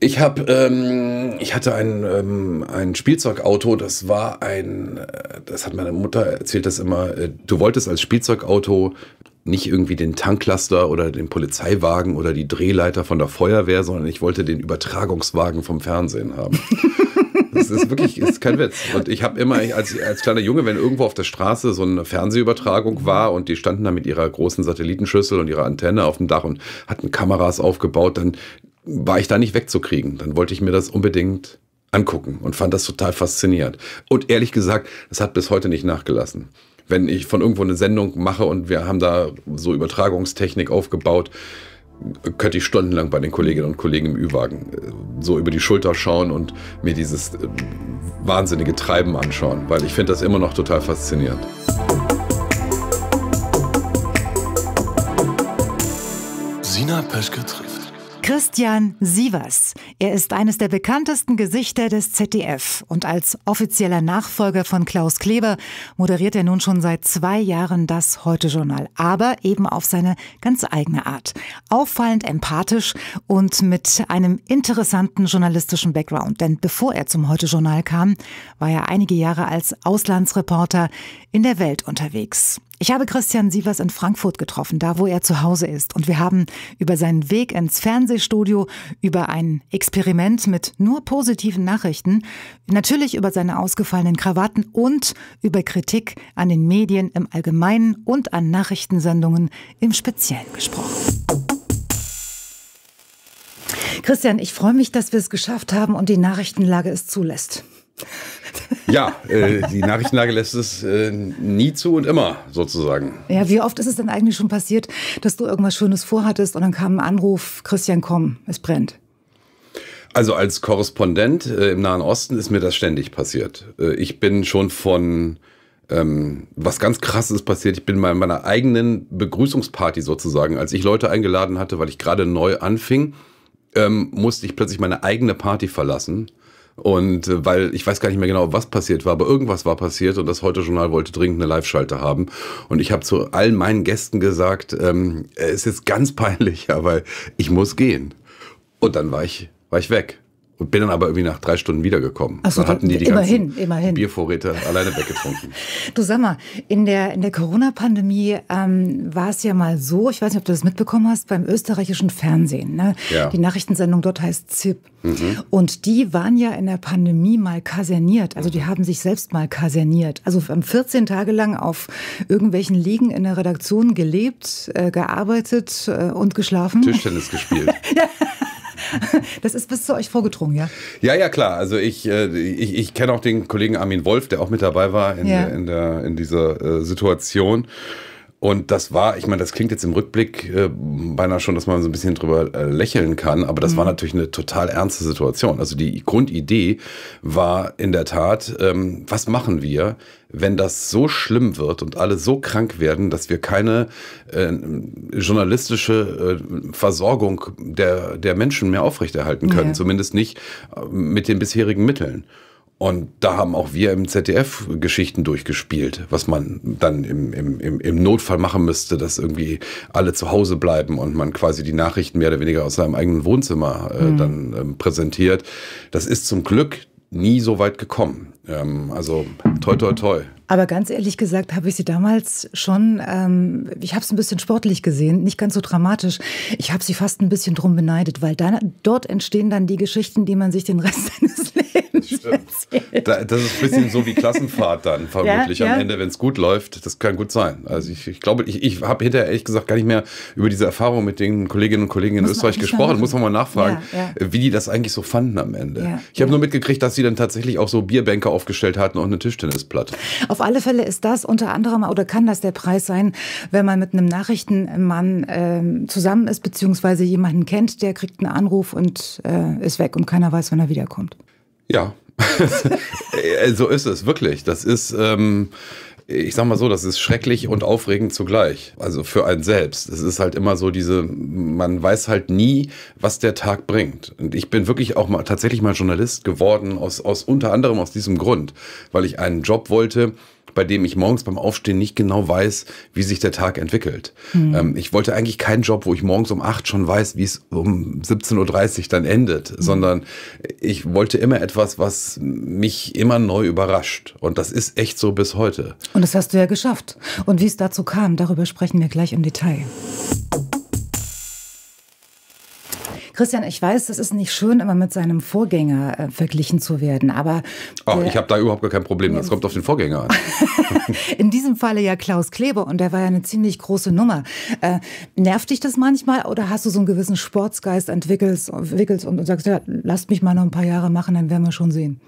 Ich habe, ähm, ich hatte ein, ähm, ein Spielzeugauto, das war ein, äh, das hat meine Mutter erzählt das immer, äh, du wolltest als Spielzeugauto nicht irgendwie den Tanklaster oder den Polizeiwagen oder die Drehleiter von der Feuerwehr, sondern ich wollte den Übertragungswagen vom Fernsehen haben. Das ist wirklich, ist kein Witz. Und ich habe immer, als, als kleiner Junge, wenn irgendwo auf der Straße so eine Fernsehübertragung mhm. war und die standen da mit ihrer großen Satellitenschüssel und ihrer Antenne auf dem Dach und hatten Kameras aufgebaut, dann war ich da nicht wegzukriegen. Dann wollte ich mir das unbedingt angucken und fand das total faszinierend. Und ehrlich gesagt, es hat bis heute nicht nachgelassen. Wenn ich von irgendwo eine Sendung mache und wir haben da so Übertragungstechnik aufgebaut, könnte ich stundenlang bei den Kolleginnen und Kollegen im Ü-Wagen äh, so über die Schulter schauen und mir dieses äh, wahnsinnige Treiben anschauen, weil ich finde das immer noch total faszinierend. Sina Peschke trifft. Christian Sievers. Er ist eines der bekanntesten Gesichter des ZDF und als offizieller Nachfolger von Klaus Kleber moderiert er nun schon seit zwei Jahren das Heute-Journal, aber eben auf seine ganz eigene Art. Auffallend empathisch und mit einem interessanten journalistischen Background, denn bevor er zum Heute-Journal kam, war er einige Jahre als Auslandsreporter in der Welt unterwegs. Ich habe Christian Sievers in Frankfurt getroffen, da wo er zu Hause ist. Und wir haben über seinen Weg ins Fernsehstudio, über ein Experiment mit nur positiven Nachrichten, natürlich über seine ausgefallenen Krawatten und über Kritik an den Medien im Allgemeinen und an Nachrichtensendungen im Speziellen gesprochen. Christian, ich freue mich, dass wir es geschafft haben und die Nachrichtenlage es zulässt. Ja, äh, die Nachrichtenlage lässt es äh, nie zu und immer sozusagen. Ja, wie oft ist es denn eigentlich schon passiert, dass du irgendwas Schönes vorhattest und dann kam ein Anruf, Christian, komm, es brennt? Also als Korrespondent äh, im Nahen Osten ist mir das ständig passiert. Äh, ich bin schon von ähm, was ganz krasses passiert. Ich bin bei meiner eigenen Begrüßungsparty sozusagen, als ich Leute eingeladen hatte, weil ich gerade neu anfing, ähm, musste ich plötzlich meine eigene Party verlassen und äh, weil ich weiß gar nicht mehr genau, was passiert war, aber irgendwas war passiert und das Heute Journal wollte dringend eine Live-Schalte haben. Und ich habe zu allen meinen Gästen gesagt, ähm, es ist ganz peinlich, aber ich muss gehen. Und dann war ich, war ich weg. Und bin dann aber irgendwie nach drei Stunden wiedergekommen. Ach so, dann hatten die die immerhin, ganzen immerhin. Biervorräte alleine weggetrunken. du sag mal, in der, in der Corona-Pandemie ähm, war es ja mal so, ich weiß nicht, ob du das mitbekommen hast, beim österreichischen Fernsehen. Ne? Ja. Die Nachrichtensendung dort heißt ZIP. Mhm. Und die waren ja in der Pandemie mal kaserniert. Also die mhm. haben sich selbst mal kaserniert. Also 14 Tage lang auf irgendwelchen Liegen in der Redaktion gelebt, äh, gearbeitet äh, und geschlafen. Tischtennis gespielt. ja. Das ist bis zu euch vorgedrungen, ja? Ja, ja, klar. Also ich, äh, ich, ich kenne auch den Kollegen Armin Wolf, der auch mit dabei war in, ja. in, der, in dieser äh, Situation. Und das war, ich meine, das klingt jetzt im Rückblick äh, beinahe schon, dass man so ein bisschen drüber äh, lächeln kann, aber das mhm. war natürlich eine total ernste Situation. Also die Grundidee war in der Tat, ähm, was machen wir, wenn das so schlimm wird und alle so krank werden, dass wir keine äh, journalistische äh, Versorgung der, der Menschen mehr aufrechterhalten können, ja. zumindest nicht äh, mit den bisherigen Mitteln. Und da haben auch wir im ZDF Geschichten durchgespielt, was man dann im, im, im Notfall machen müsste, dass irgendwie alle zu Hause bleiben und man quasi die Nachrichten mehr oder weniger aus seinem eigenen Wohnzimmer äh, mhm. dann ähm, präsentiert. Das ist zum Glück nie so weit gekommen. Ähm, also toi, toi, toi. Aber ganz ehrlich gesagt habe ich sie damals schon, ähm, ich habe es ein bisschen sportlich gesehen, nicht ganz so dramatisch. Ich habe sie fast ein bisschen drum beneidet, weil da, dort entstehen dann die Geschichten, die man sich den Rest seines Lebens Films Da, das ist ein bisschen so wie Klassenfahrt dann vermutlich ja, am Ende, wenn es gut läuft. Das kann gut sein. Also ich, ich glaube, ich, ich habe hinterher ehrlich gesagt gar nicht mehr über diese Erfahrung mit den Kolleginnen und Kollegen in Muss Österreich gesprochen. Muss man mal nachfragen, ja, wie die das eigentlich so fanden am Ende. ich habe nur mitgekriegt, dass sie dann tatsächlich auch so Bierbänke aufgestellt hatten und eine Tischtennisplatte. Auf alle Fälle ist das unter anderem oder kann das der Preis sein, wenn man mit einem Nachrichtenmann äh, zusammen ist, beziehungsweise jemanden kennt, der kriegt einen Anruf und äh, ist weg und keiner weiß, wann er wiederkommt. Ja, äh, so ist es wirklich. Das ist, ähm, ich sag mal so, das ist schrecklich und aufregend zugleich. Also für einen selbst. Es ist halt immer so diese, man weiß halt nie, was der Tag bringt. Und ich bin wirklich auch mal tatsächlich mal Journalist geworden aus, aus unter anderem aus diesem Grund, weil ich einen Job wollte, bei dem ich morgens beim Aufstehen nicht genau weiß, wie sich der Tag entwickelt. Mhm. Ähm, ich wollte eigentlich keinen Job, wo ich morgens um acht schon weiß, wie es um 17.30 Uhr dann endet, mhm. sondern ich wollte immer etwas, was mich immer neu überrascht. Und das ist echt so bis heute. Und das hast du ja geschafft. Und wie es dazu kam, darüber sprechen wir gleich im Detail. Christian, ich weiß, das ist nicht schön, immer mit seinem Vorgänger äh, verglichen zu werden, aber. Ach, ich habe da überhaupt gar kein Problem. Das kommt auf den Vorgänger an. In diesem Falle ja Klaus Kleber und der war ja eine ziemlich große Nummer. Äh, nervt dich das manchmal oder hast du so einen gewissen Sportsgeist entwickelst, entwickelst und, und sagst, ja, lasst mich mal noch ein paar Jahre machen, dann werden wir schon sehen?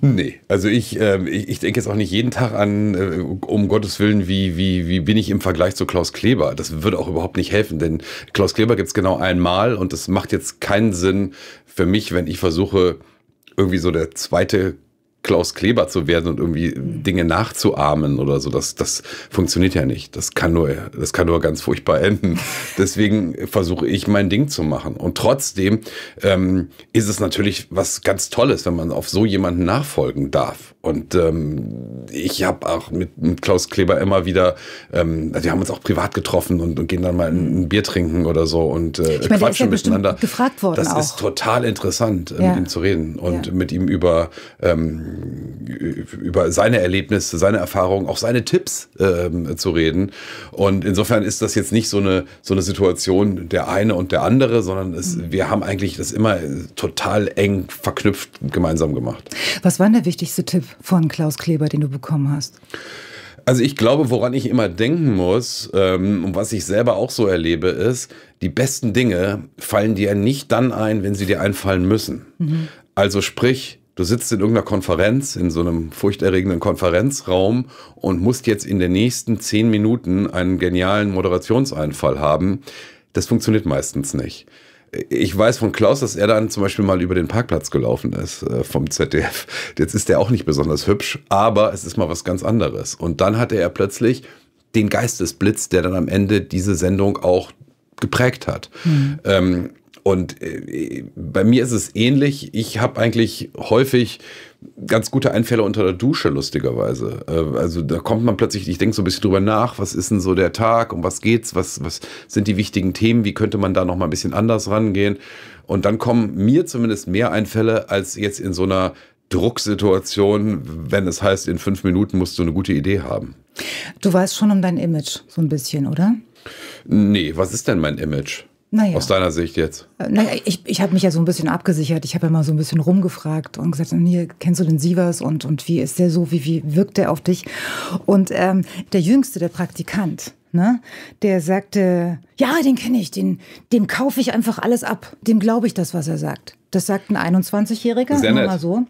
Nee, also ich, äh, ich, ich denke jetzt auch nicht jeden Tag an, äh, um Gottes Willen, wie, wie, wie bin ich im Vergleich zu Klaus Kleber. Das würde auch überhaupt nicht helfen, denn Klaus Kleber gibt es genau einmal und das macht jetzt keinen Sinn für mich, wenn ich versuche, irgendwie so der zweite Klaus Kleber zu werden und irgendwie Dinge nachzuahmen oder so, das, das funktioniert ja nicht. Das kann nur, das kann nur ganz furchtbar enden. Deswegen versuche ich mein Ding zu machen. Und trotzdem ähm, ist es natürlich was ganz Tolles, wenn man auf so jemanden nachfolgen darf. Und ähm, ich habe auch mit, mit, Klaus Kleber immer wieder, ähm, also wir haben uns auch privat getroffen und, und gehen dann mal ein, ein, Bier trinken oder so und äh, ich meine, quatschen ja miteinander. Gefragt worden das auch. ist total interessant, ähm, ja. mit ihm zu reden und ja. mit ihm über ähm, äh, über seine Erlebnisse, seine Erfahrungen, auch seine Tipps ähm, zu reden. Und insofern ist das jetzt nicht so eine, so eine Situation der eine und der andere, sondern es, mhm. wir haben eigentlich das immer äh, total eng verknüpft gemeinsam gemacht. Was war der wichtigste Tipp von Klaus Kleber, den du bekommen hast? Also ich glaube, woran ich immer denken muss ähm, und was ich selber auch so erlebe, ist, die besten Dinge fallen dir nicht dann ein, wenn sie dir einfallen müssen. Mhm. Also sprich, Du sitzt in irgendeiner Konferenz, in so einem furchterregenden Konferenzraum und musst jetzt in den nächsten zehn Minuten einen genialen Moderationseinfall haben. Das funktioniert meistens nicht. Ich weiß von Klaus, dass er dann zum Beispiel mal über den Parkplatz gelaufen ist äh, vom ZDF. Jetzt ist er auch nicht besonders hübsch, aber es ist mal was ganz anderes. Und dann hatte er plötzlich den Geistesblitz, der dann am Ende diese Sendung auch geprägt hat. Mhm. Ähm, und äh, bei mir ist es ähnlich. Ich habe eigentlich häufig ganz gute Einfälle unter der Dusche, lustigerweise. Äh, also da kommt man plötzlich, ich denke so ein bisschen drüber nach, was ist denn so der Tag, um was geht's, was, was sind die wichtigen Themen, wie könnte man da nochmal ein bisschen anders rangehen. Und dann kommen mir zumindest mehr Einfälle als jetzt in so einer Drucksituation, wenn es heißt, in fünf Minuten musst du eine gute Idee haben. Du weißt schon um dein Image so ein bisschen, oder? Nee, was ist denn mein Image? Naja. Aus deiner Sicht jetzt? Äh, naja, ich, ich habe mich ja so ein bisschen abgesichert. Ich habe ja mal so ein bisschen rumgefragt und gesagt, hm, hier, kennst du den Sievers und, und wie ist der so, wie, wie wirkt der auf dich? Und ähm, der Jüngste, der Praktikant, ne, der sagte, ja, den kenne ich, den, dem kaufe ich einfach alles ab. Dem glaube ich das, was er sagt. Das sagt ein 21-Jähriger, nur mal so.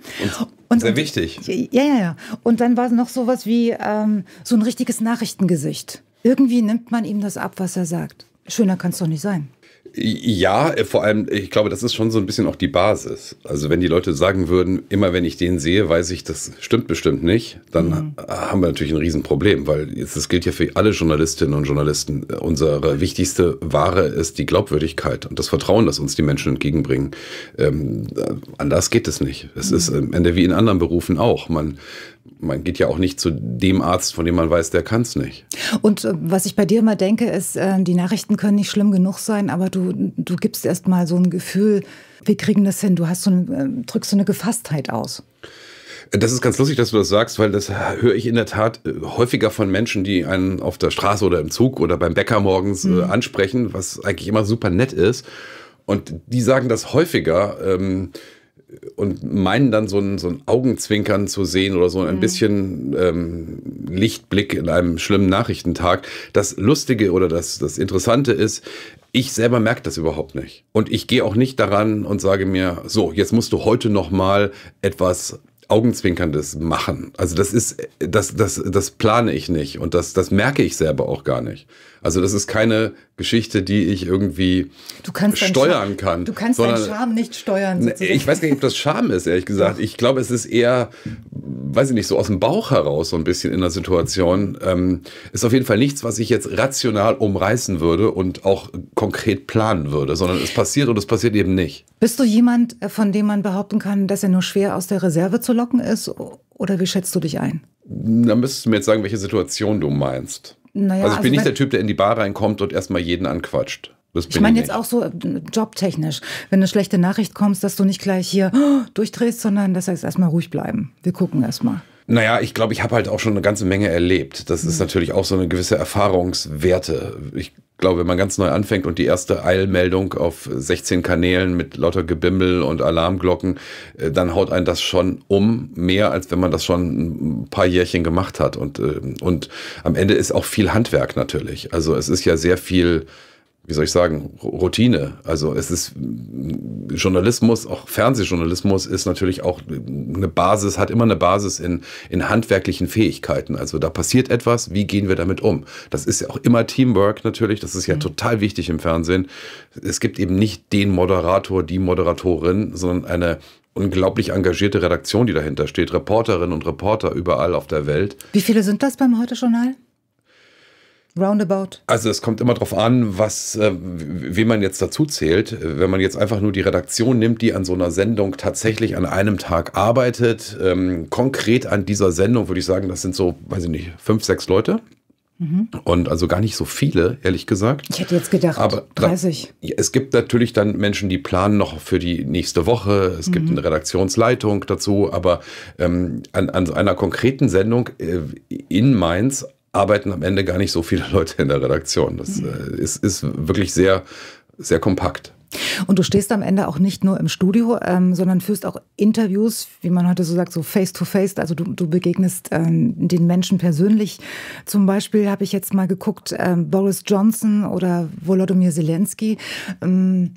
Und, sehr und, wichtig. Ja, ja, ja. Und dann war noch sowas wie ähm, so ein richtiges Nachrichtengesicht. Irgendwie nimmt man ihm das ab, was er sagt. Schöner kann es doch nicht sein. Ja, äh, vor allem, ich glaube, das ist schon so ein bisschen auch die Basis. Also wenn die Leute sagen würden, immer wenn ich den sehe, weiß ich, das stimmt bestimmt nicht, dann mhm. haben wir natürlich ein Riesenproblem, weil jetzt, das gilt ja für alle Journalistinnen und Journalisten. Unsere wichtigste Ware ist die Glaubwürdigkeit und das Vertrauen, das uns die Menschen entgegenbringen. Ähm, anders geht es nicht. Es mhm. ist am Ende wie in anderen Berufen auch. Man man geht ja auch nicht zu dem Arzt, von dem man weiß, der kann es nicht. Und äh, was ich bei dir immer denke, ist, äh, die Nachrichten können nicht schlimm genug sein, aber du, du gibst erst mal so ein Gefühl, wir kriegen das hin, du hast so ein, äh, drückst so eine Gefasstheit aus. Das ist ganz lustig, dass du das sagst, weil das höre ich in der Tat häufiger von Menschen, die einen auf der Straße oder im Zug oder beim Bäcker morgens mhm. ansprechen, was eigentlich immer super nett ist. Und die sagen das häufiger. Ähm, und meinen dann so ein, so ein Augenzwinkern zu sehen oder so ein mhm. bisschen ähm, Lichtblick in einem schlimmen Nachrichtentag. Das Lustige oder das, das Interessante ist, ich selber merke das überhaupt nicht. Und ich gehe auch nicht daran und sage mir, so, jetzt musst du heute noch mal etwas Augenzwinkerndes machen. Also das ist, das, das, das plane ich nicht und das, das merke ich selber auch gar nicht. Also das ist keine Geschichte, die ich irgendwie steuern kann. Du kannst deinen Charme nicht steuern. Sozusagen. Ich weiß gar nicht, ob das Charme ist, ehrlich gesagt. Ich glaube, es ist eher, weiß ich nicht, so aus dem Bauch heraus so ein bisschen in der Situation. Ähm, ist auf jeden Fall nichts, was ich jetzt rational umreißen würde und auch konkret planen würde, sondern es passiert und es passiert eben nicht. Bist du jemand, äh, von dem man behaupten kann, dass er nur schwer aus der Reserve zu locken ist? Oder wie schätzt du dich ein? Dann müsstest du mir jetzt sagen, welche Situation du meinst. Naja, also ich bin also nicht der Typ, der in die Bar reinkommt und erstmal jeden anquatscht. ich meine jetzt auch so äh, jobtechnisch, wenn eine schlechte Nachricht kommt, dass du nicht gleich hier oh, durchdrehst, sondern dass er jetzt erstmal ruhig bleiben. Wir gucken erstmal. Naja, ich glaube, ich habe halt auch schon eine ganze Menge erlebt. Das mhm. ist natürlich auch so eine gewisse Erfahrungswerte. Ich glaube, wenn man ganz neu anfängt und die erste Eilmeldung auf 16 Kanälen mit lauter Gebimmel und Alarmglocken, äh, dann haut einen das schon um, mehr als wenn man das schon ein paar Jährchen gemacht hat. Und, ähm, und am Ende ist auch viel Handwerk natürlich. Also es ist ja sehr viel wie soll ich sagen, Routine. Also es ist Journalismus, auch Fernsehjournalismus ist natürlich auch eine Basis, hat immer eine Basis in, in handwerklichen Fähigkeiten. Also da passiert etwas, wie gehen wir damit um? Das ist ja auch immer Teamwork natürlich, das ist ja mhm. total wichtig im Fernsehen. Es gibt eben nicht den Moderator, die Moderatorin, sondern eine unglaublich engagierte Redaktion, die dahinter steht. Reporterinnen und Reporter überall auf der Welt. Wie viele sind das beim Heute-Journal? Roundabout. Also es kommt immer darauf an, was, äh, wen man jetzt dazu zählt. Wenn man jetzt einfach nur die Redaktion nimmt, die an so einer Sendung tatsächlich an einem Tag arbeitet, ähm, konkret an dieser Sendung würde ich sagen, das sind so, weiß ich nicht, fünf, sechs Leute. Mhm. Und also gar nicht so viele, ehrlich gesagt. Ich hätte jetzt gedacht, Aber 30. Es gibt natürlich dann Menschen, die planen noch für die nächste Woche. Es mhm. gibt eine Redaktionsleitung dazu. Aber ähm, an, an so einer konkreten Sendung äh, in Mainz arbeiten am Ende gar nicht so viele Leute in der Redaktion. Das mhm. äh, ist, ist wirklich sehr, sehr kompakt. Und du stehst am Ende auch nicht nur im Studio, ähm, sondern führst auch Interviews, wie man heute so sagt, so face-to-face. -face. Also du, du begegnest ähm, den Menschen persönlich. Zum Beispiel habe ich jetzt mal geguckt, ähm, Boris Johnson oder Volodymyr Zelensky. Ähm,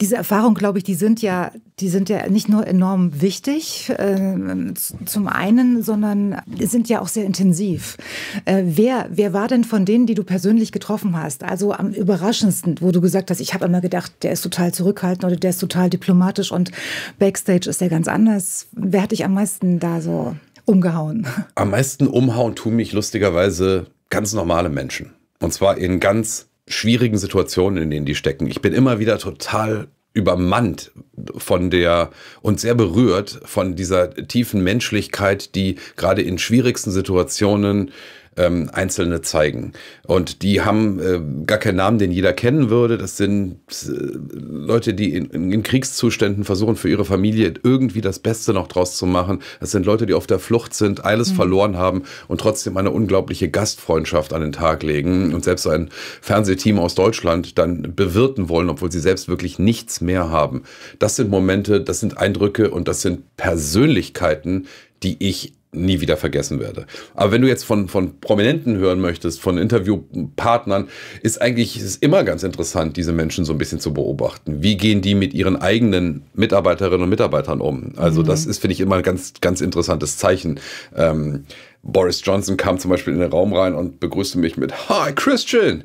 diese Erfahrungen, glaube ich, die sind ja, die sind ja nicht nur enorm wichtig äh, zum einen, sondern sind ja auch sehr intensiv. Äh, wer, wer war denn von denen, die du persönlich getroffen hast? Also am überraschendsten, wo du gesagt hast, ich habe immer gedacht, der ist total zurückhaltend oder der ist total diplomatisch und Backstage ist der ganz anders. Wer hat dich am meisten da so umgehauen? Am meisten umhauen tun mich lustigerweise ganz normale Menschen. Und zwar in ganz schwierigen Situationen, in denen die stecken. Ich bin immer wieder total übermannt von der und sehr berührt von dieser tiefen Menschlichkeit, die gerade in schwierigsten Situationen ähm, Einzelne zeigen. Und die haben äh, gar keinen Namen, den jeder kennen würde. Das sind äh, Leute, die in, in, Kriegszuständen versuchen, für ihre Familie irgendwie das Beste noch draus zu machen. Das sind Leute, die auf der Flucht sind, alles mhm. verloren haben und trotzdem eine unglaubliche Gastfreundschaft an den Tag legen und selbst so ein Fernsehteam aus Deutschland dann bewirten wollen, obwohl sie selbst wirklich nichts mehr haben. Das sind Momente, das sind Eindrücke und das sind Persönlichkeiten, die ich nie wieder vergessen werde. Aber wenn du jetzt von, von Prominenten hören möchtest, von Interviewpartnern, ist eigentlich ist immer ganz interessant, diese Menschen so ein bisschen zu beobachten. Wie gehen die mit ihren eigenen Mitarbeiterinnen und Mitarbeitern um? Also mhm. das ist, finde ich, immer ein ganz, ganz interessantes Zeichen. Ähm, Boris Johnson kam zum Beispiel in den Raum rein und begrüßte mich mit Hi Christian!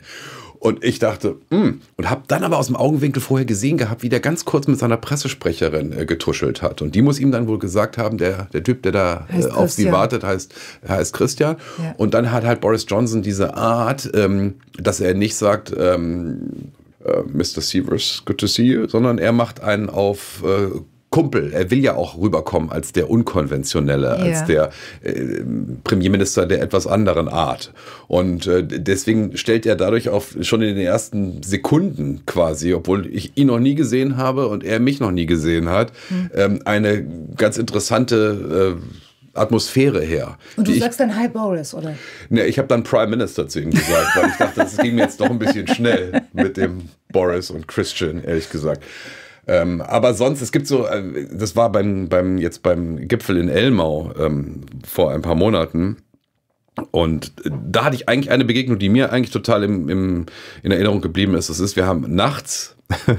Und ich dachte, mh. Hm, und habe dann aber aus dem Augenwinkel vorher gesehen gehabt, wie der ganz kurz mit seiner Pressesprecherin äh, getuschelt hat. Und die muss ihm dann wohl gesagt haben, der, der Typ, der da äh, auf sie wartet, heißt, heißt Christian. Ja. Und dann hat halt Boris Johnson diese Art, ähm, dass er nicht sagt, ähm, Uh, äh, Mr. Sievers, good to see you, sondern er macht einen auf äh, Kumpel. Er will ja auch rüberkommen als der Unkonventionelle, yeah. als der äh, Premierminister der etwas anderen Art. Und äh, deswegen stellt er dadurch auf schon in den ersten Sekunden quasi, obwohl ich ihn noch nie gesehen habe und er mich noch nie gesehen hat, mhm. ähm, eine ganz interessante äh, Atmosphäre her. Und du sagst ich, dann Hi Boris, oder? Ne, ich habe dann Prime Minister zu ihm gesagt, weil ich dachte, das ging mir jetzt doch ein bisschen schnell mit dem Boris und Christian, ehrlich gesagt. Ähm, aber sonst, es gibt so, äh, das war beim, beim, jetzt beim Gipfel in Elmau ähm, vor ein paar Monaten. Und äh, da hatte ich eigentlich eine Begegnung, die mir eigentlich total im, im, in Erinnerung geblieben ist. Das ist, wir haben nachts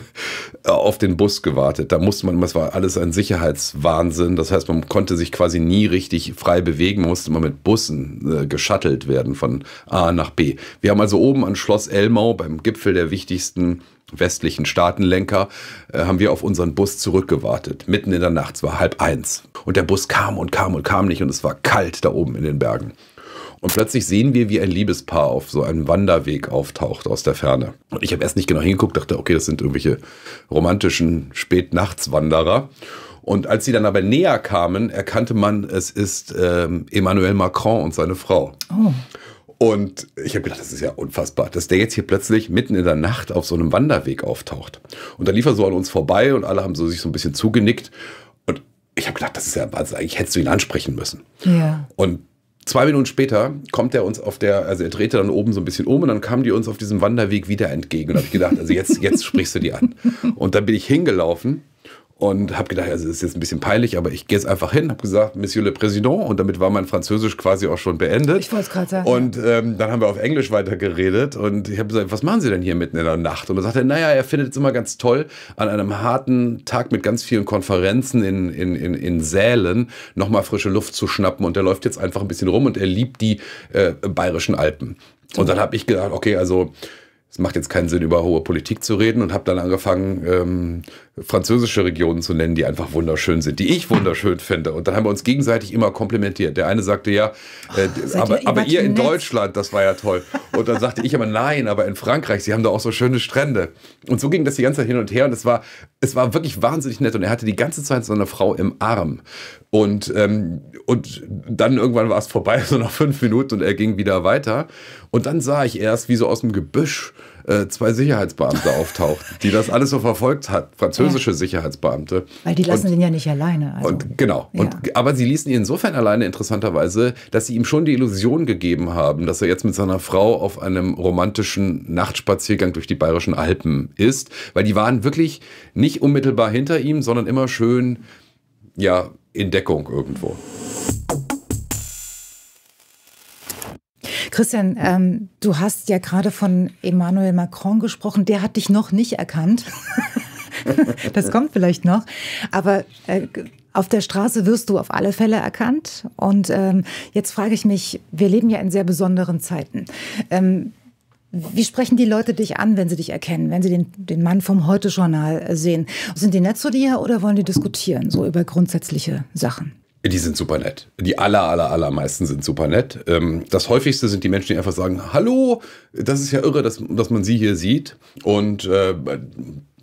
auf den Bus gewartet. Da musste man, das war alles ein Sicherheitswahnsinn. Das heißt, man konnte sich quasi nie richtig frei bewegen. Man musste immer mit Bussen äh, geschattelt werden von A nach B. Wir haben also oben an Schloss Elmau beim Gipfel der wichtigsten westlichen Staatenlenker, äh, haben wir auf unseren Bus zurückgewartet. Mitten in der Nacht, es war halb eins. Und der Bus kam und kam und kam nicht und es war kalt da oben in den Bergen. Und plötzlich sehen wir, wie ein Liebespaar auf so einem Wanderweg auftaucht aus der Ferne. Und ich habe erst nicht genau hingeguckt, dachte, okay, das sind irgendwelche romantischen Spätnachtswanderer. Und als sie dann aber näher kamen, erkannte man, es ist ähm, Emmanuel Macron und seine Frau. Oh. Und ich habe gedacht, das ist ja unfassbar, dass der jetzt hier plötzlich mitten in der Nacht auf so einem Wanderweg auftaucht. Und dann lief er so an uns vorbei und alle haben so sich so ein bisschen zugenickt. Und ich habe gedacht, das ist ja Wahnsinn, eigentlich hättest du ihn ansprechen müssen. Ja. Und zwei Minuten später kommt er uns auf der, also er drehte dann oben so ein bisschen um und dann kamen die uns auf diesem Wanderweg wieder entgegen. Und habe ich gedacht, also jetzt, jetzt sprichst du die an. Und dann bin ich hingelaufen und habe gedacht, also das ist jetzt ein bisschen peinlich, aber ich gehe jetzt einfach hin, habe gesagt, Monsieur le Président und damit war mein Französisch quasi auch schon beendet. Ich wollte es gerade sagen. Und ähm, dann haben wir auf Englisch weitergeredet und ich habe gesagt, was machen Sie denn hier mitten in der Nacht? Und er sagte, naja, er findet es immer ganz toll, an einem harten Tag mit ganz vielen Konferenzen in, in, in, in Sälen nochmal frische Luft zu schnappen und er läuft jetzt einfach ein bisschen rum und er liebt die äh, bayerischen Alpen. Und dann habe ich gedacht, okay, also es macht jetzt keinen Sinn, über hohe Politik zu reden und habe dann angefangen, ähm, französische Regionen zu nennen, die einfach wunderschön sind, die ich wunderschön finde. Und dann haben wir uns gegenseitig immer komplimentiert. Der eine sagte ja, oh, äh, oh, aber, ihr, aber ihr in Deutschland, das war ja toll. Und dann sagte ich aber nein, aber in Frankreich, sie haben da auch so schöne Strände. Und so ging das die ganze Zeit hin und her und es war, es war wirklich wahnsinnig nett. Und er hatte die ganze Zeit so eine Frau im Arm. Und, ähm, und dann irgendwann war es vorbei, so nach fünf Minuten und er ging wieder weiter. Und dann sah ich erst, wie so aus dem Gebüsch äh, zwei Sicherheitsbeamte auftauchten, die das alles so verfolgt hat, französische ja. Sicherheitsbeamte. Weil die lassen und, den ja nicht alleine. Also. Und genau. Ja. aber sie ließen ihn insofern alleine, interessanterweise, dass sie ihm schon die Illusion gegeben haben, dass er jetzt mit seiner Frau auf einem romantischen Nachtspaziergang durch die bayerischen Alpen ist. Weil die waren wirklich nicht unmittelbar hinter ihm, sondern immer schön, ja, in Deckung irgendwo. Christian, ähm, du hast ja gerade von Emmanuel Macron gesprochen. Der hat dich noch nicht erkannt. das kommt vielleicht noch. Aber äh, auf der Straße wirst du auf alle Fälle erkannt. Und ähm, jetzt frage ich mich, wir leben ja in sehr besonderen Zeiten. Ähm, wie sprechen die Leute dich an, wenn sie dich erkennen, wenn sie den, den Mann vom Heute-Journal sehen? Sind die nett zu dir oder wollen die diskutieren, so über grundsätzliche Sachen? Die sind super nett. Die aller, aller, allermeisten sind super nett. Ähm, das häufigste sind die Menschen, die einfach sagen, hallo, das ist ja irre, dass, dass man sie hier sieht. Und äh,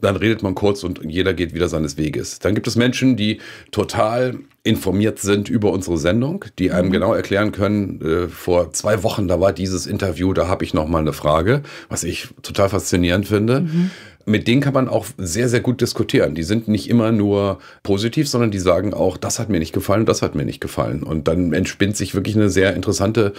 dann redet man kurz und jeder geht wieder seines Weges. Dann gibt es Menschen, die total informiert sind über unsere Sendung, die einem mhm. genau erklären können, äh, vor zwei Wochen, da war dieses Interview, da habe ich nochmal eine Frage, was ich total faszinierend finde. Mhm mit denen kann man auch sehr, sehr gut diskutieren. Die sind nicht immer nur positiv, sondern die sagen auch, das hat mir nicht gefallen, das hat mir nicht gefallen. Und dann entspinnt sich wirklich eine sehr interessante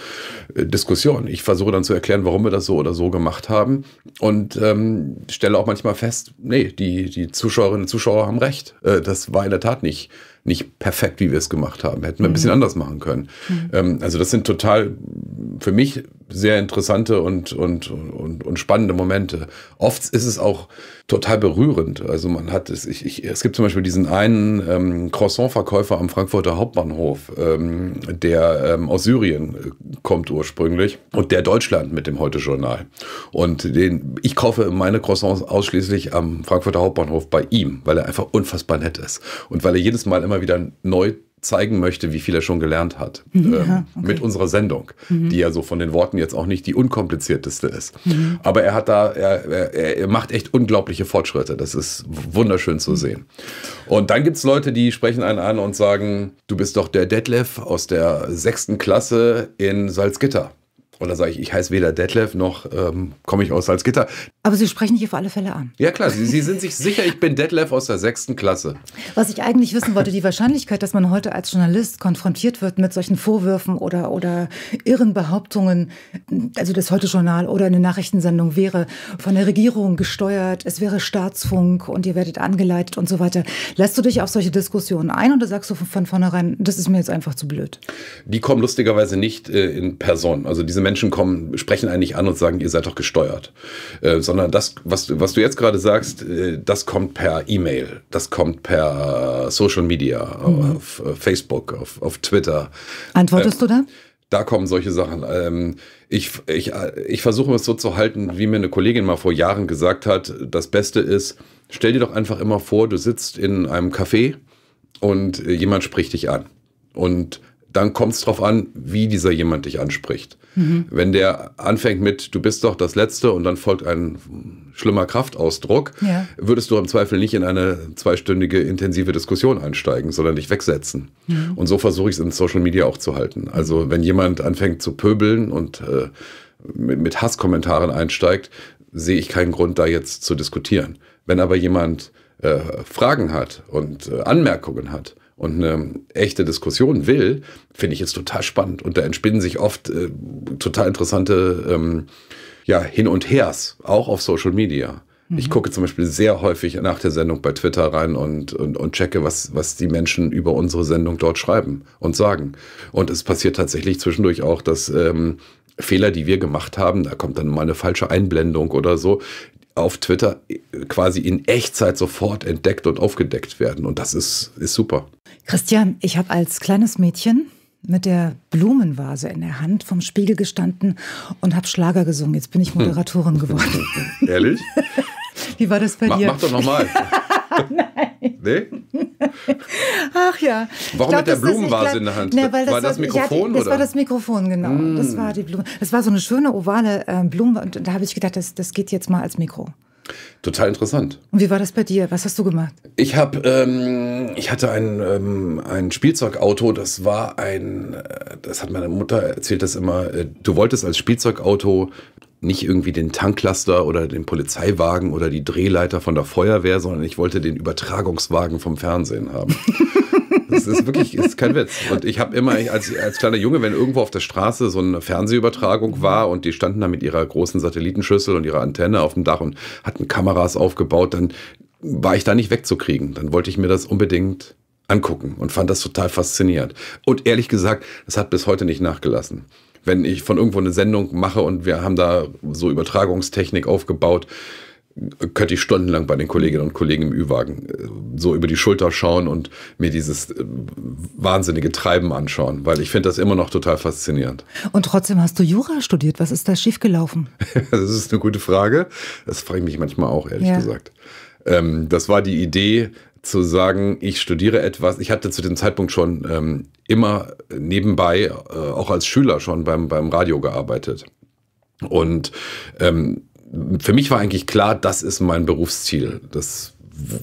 äh, Diskussion. Ich versuche dann zu erklären, warum wir das so oder so gemacht haben und ähm, stelle auch manchmal fest, nee, die, die Zuschauerinnen und Zuschauer haben recht. Äh, das war in der Tat nicht nicht perfekt, wie wir es gemacht haben. Hätten wir ein bisschen mhm. anders machen können. Mhm. Ähm, also das sind total für mich sehr interessante und, und, und, und spannende Momente. Oft ist es auch total berührend. Also man hat es, ich, ich, es gibt zum Beispiel diesen einen ähm, Croissant-Verkäufer am Frankfurter Hauptbahnhof, ähm, der ähm, aus Syrien äh, kommt ursprünglich und der Deutschland mit dem Heute-Journal. Und den, ich kaufe meine Croissants ausschließlich am Frankfurter Hauptbahnhof bei ihm, weil er einfach unfassbar nett ist und weil er jedes Mal immer wieder neu zeigen möchte, wie viel er schon gelernt hat mhm. ähm, okay. mit unserer Sendung, mhm. die ja so von den Worten jetzt auch nicht die unkomplizierteste ist. Mhm. Aber er hat da, er, er, er, macht echt unglaubliche Fortschritte. Das ist wunderschön zu mhm. sehen. Und dann gibt es Leute, die sprechen einen an und sagen, du bist doch der Detlef aus der sechsten Klasse in Salzgitter. Und dann sage ich, ich heiße weder Detlef noch ähm, komme ich aus Salzgitter. Aber Sie sprechen hier auf alle Fälle an. Ja klar, Sie, Sie sind sich sicher, ich bin Detlef aus der sechsten Klasse. Was ich eigentlich wissen wollte, die Wahrscheinlichkeit, dass man heute als Journalist konfrontiert wird mit solchen Vorwürfen oder, oder irren Behauptungen, also das Heute-Journal oder eine Nachrichtensendung wäre von der Regierung gesteuert, es wäre Staatsfunk und ihr werdet angeleitet und so weiter. Lässt du dich auf solche Diskussionen ein oder sagst du von, von vornherein, das ist mir jetzt einfach zu blöd? Die kommen lustigerweise nicht äh, in Person. Also diese Menschen Menschen kommen, sprechen eigentlich an und sagen, ihr seid doch gesteuert. Äh, sondern das, was, was du jetzt gerade sagst, äh, das kommt per E-Mail, das kommt per Social Media, mhm. auf, auf, Facebook, auf, auf Twitter. Antwortest äh, du da? Da kommen solche Sachen. Ähm, ich, ich, äh, ich versuche es so zu halten, wie mir eine Kollegin mal vor Jahren gesagt hat, das Beste ist, stell dir doch einfach immer vor, du sitzt in einem Café und äh, jemand spricht dich an. Und dann kommt es darauf an, wie dieser jemand dich anspricht. Mhm. Wenn der anfängt mit, du bist doch das Letzte und dann folgt ein schlimmer Kraftausdruck, ja. würdest du im Zweifel nicht in eine zweistündige intensive Diskussion einsteigen, sondern dich wegsetzen. Mhm. Und so versuche ich es in Social Media auch zu halten. Also mhm. wenn jemand anfängt zu pöbeln und äh, mit, mit Hasskommentaren einsteigt, sehe ich keinen Grund, da jetzt zu diskutieren. Wenn aber jemand äh, Fragen hat und äh, Anmerkungen hat, und eine echte Diskussion will, finde ich jetzt total spannend. Und da entspinnen sich oft äh, total interessante ähm, ja, Hin und Hers, auch auf Social Media. Mhm. Ich gucke zum Beispiel sehr häufig nach der Sendung bei Twitter rein und, und, und checke, was, was die Menschen über unsere Sendung dort schreiben und sagen. Und es passiert tatsächlich zwischendurch auch, dass ähm, Fehler, die wir gemacht haben, da kommt dann mal eine falsche Einblendung oder so, auf Twitter quasi in Echtzeit sofort entdeckt und aufgedeckt werden. Und das ist, ist super. Christian, ich habe als kleines Mädchen mit der Blumenvase in der Hand vom Spiegel gestanden und habe Schlager gesungen. Jetzt bin ich hm. Moderatorin geworden. Ehrlich? Wie war das bei mach, dir? Mach doch nochmal. Nein. Nee? Ach ja. Warum glaub, mit der Blumenvase in der Hand? Nee, das war das Mikrofon? Hatte, das oder? war das Mikrofon, genau. Mm. Das war die Blume. Das war so eine schöne ovale äh, Blume und da habe ich gedacht, das, das geht jetzt mal als Mikro. Total interessant. Und wie war das bei dir? Was hast du gemacht? Ich habe, ähm, ich hatte ein, ähm, ein Spielzeugauto, das war ein, äh, das hat meine Mutter erzählt das immer, äh, du wolltest als Spielzeugauto nicht irgendwie den Tanklaster oder den Polizeiwagen oder die Drehleiter von der Feuerwehr, sondern ich wollte den Übertragungswagen vom Fernsehen haben. Das ist wirklich, ist kein Witz. Und ich habe immer, als, als kleiner Junge, wenn irgendwo auf der Straße so eine Fernsehübertragung war und die standen da mit ihrer großen Satellitenschüssel und ihrer Antenne auf dem Dach und hatten Kameras aufgebaut, dann war ich da nicht wegzukriegen. Dann wollte ich mir das unbedingt angucken und fand das total faszinierend. Und ehrlich gesagt, das hat bis heute nicht nachgelassen. Wenn ich von irgendwo eine Sendung mache und wir haben da so Übertragungstechnik aufgebaut, könnte ich stundenlang bei den Kolleginnen und Kollegen im Ü-Wagen äh, so über die Schulter schauen und mir dieses äh, wahnsinnige Treiben anschauen, weil ich finde das immer noch total faszinierend. Und trotzdem hast du Jura studiert. Was ist da schiefgelaufen? das ist eine gute Frage. Das frage ich mich manchmal auch, ehrlich ja. gesagt. Ähm, das war die Idee, zu sagen, ich studiere etwas. Ich hatte zu dem Zeitpunkt schon ähm, immer nebenbei, äh, auch als Schüler schon beim, beim Radio gearbeitet. Und ähm, für mich war eigentlich klar, das ist mein Berufsziel. Das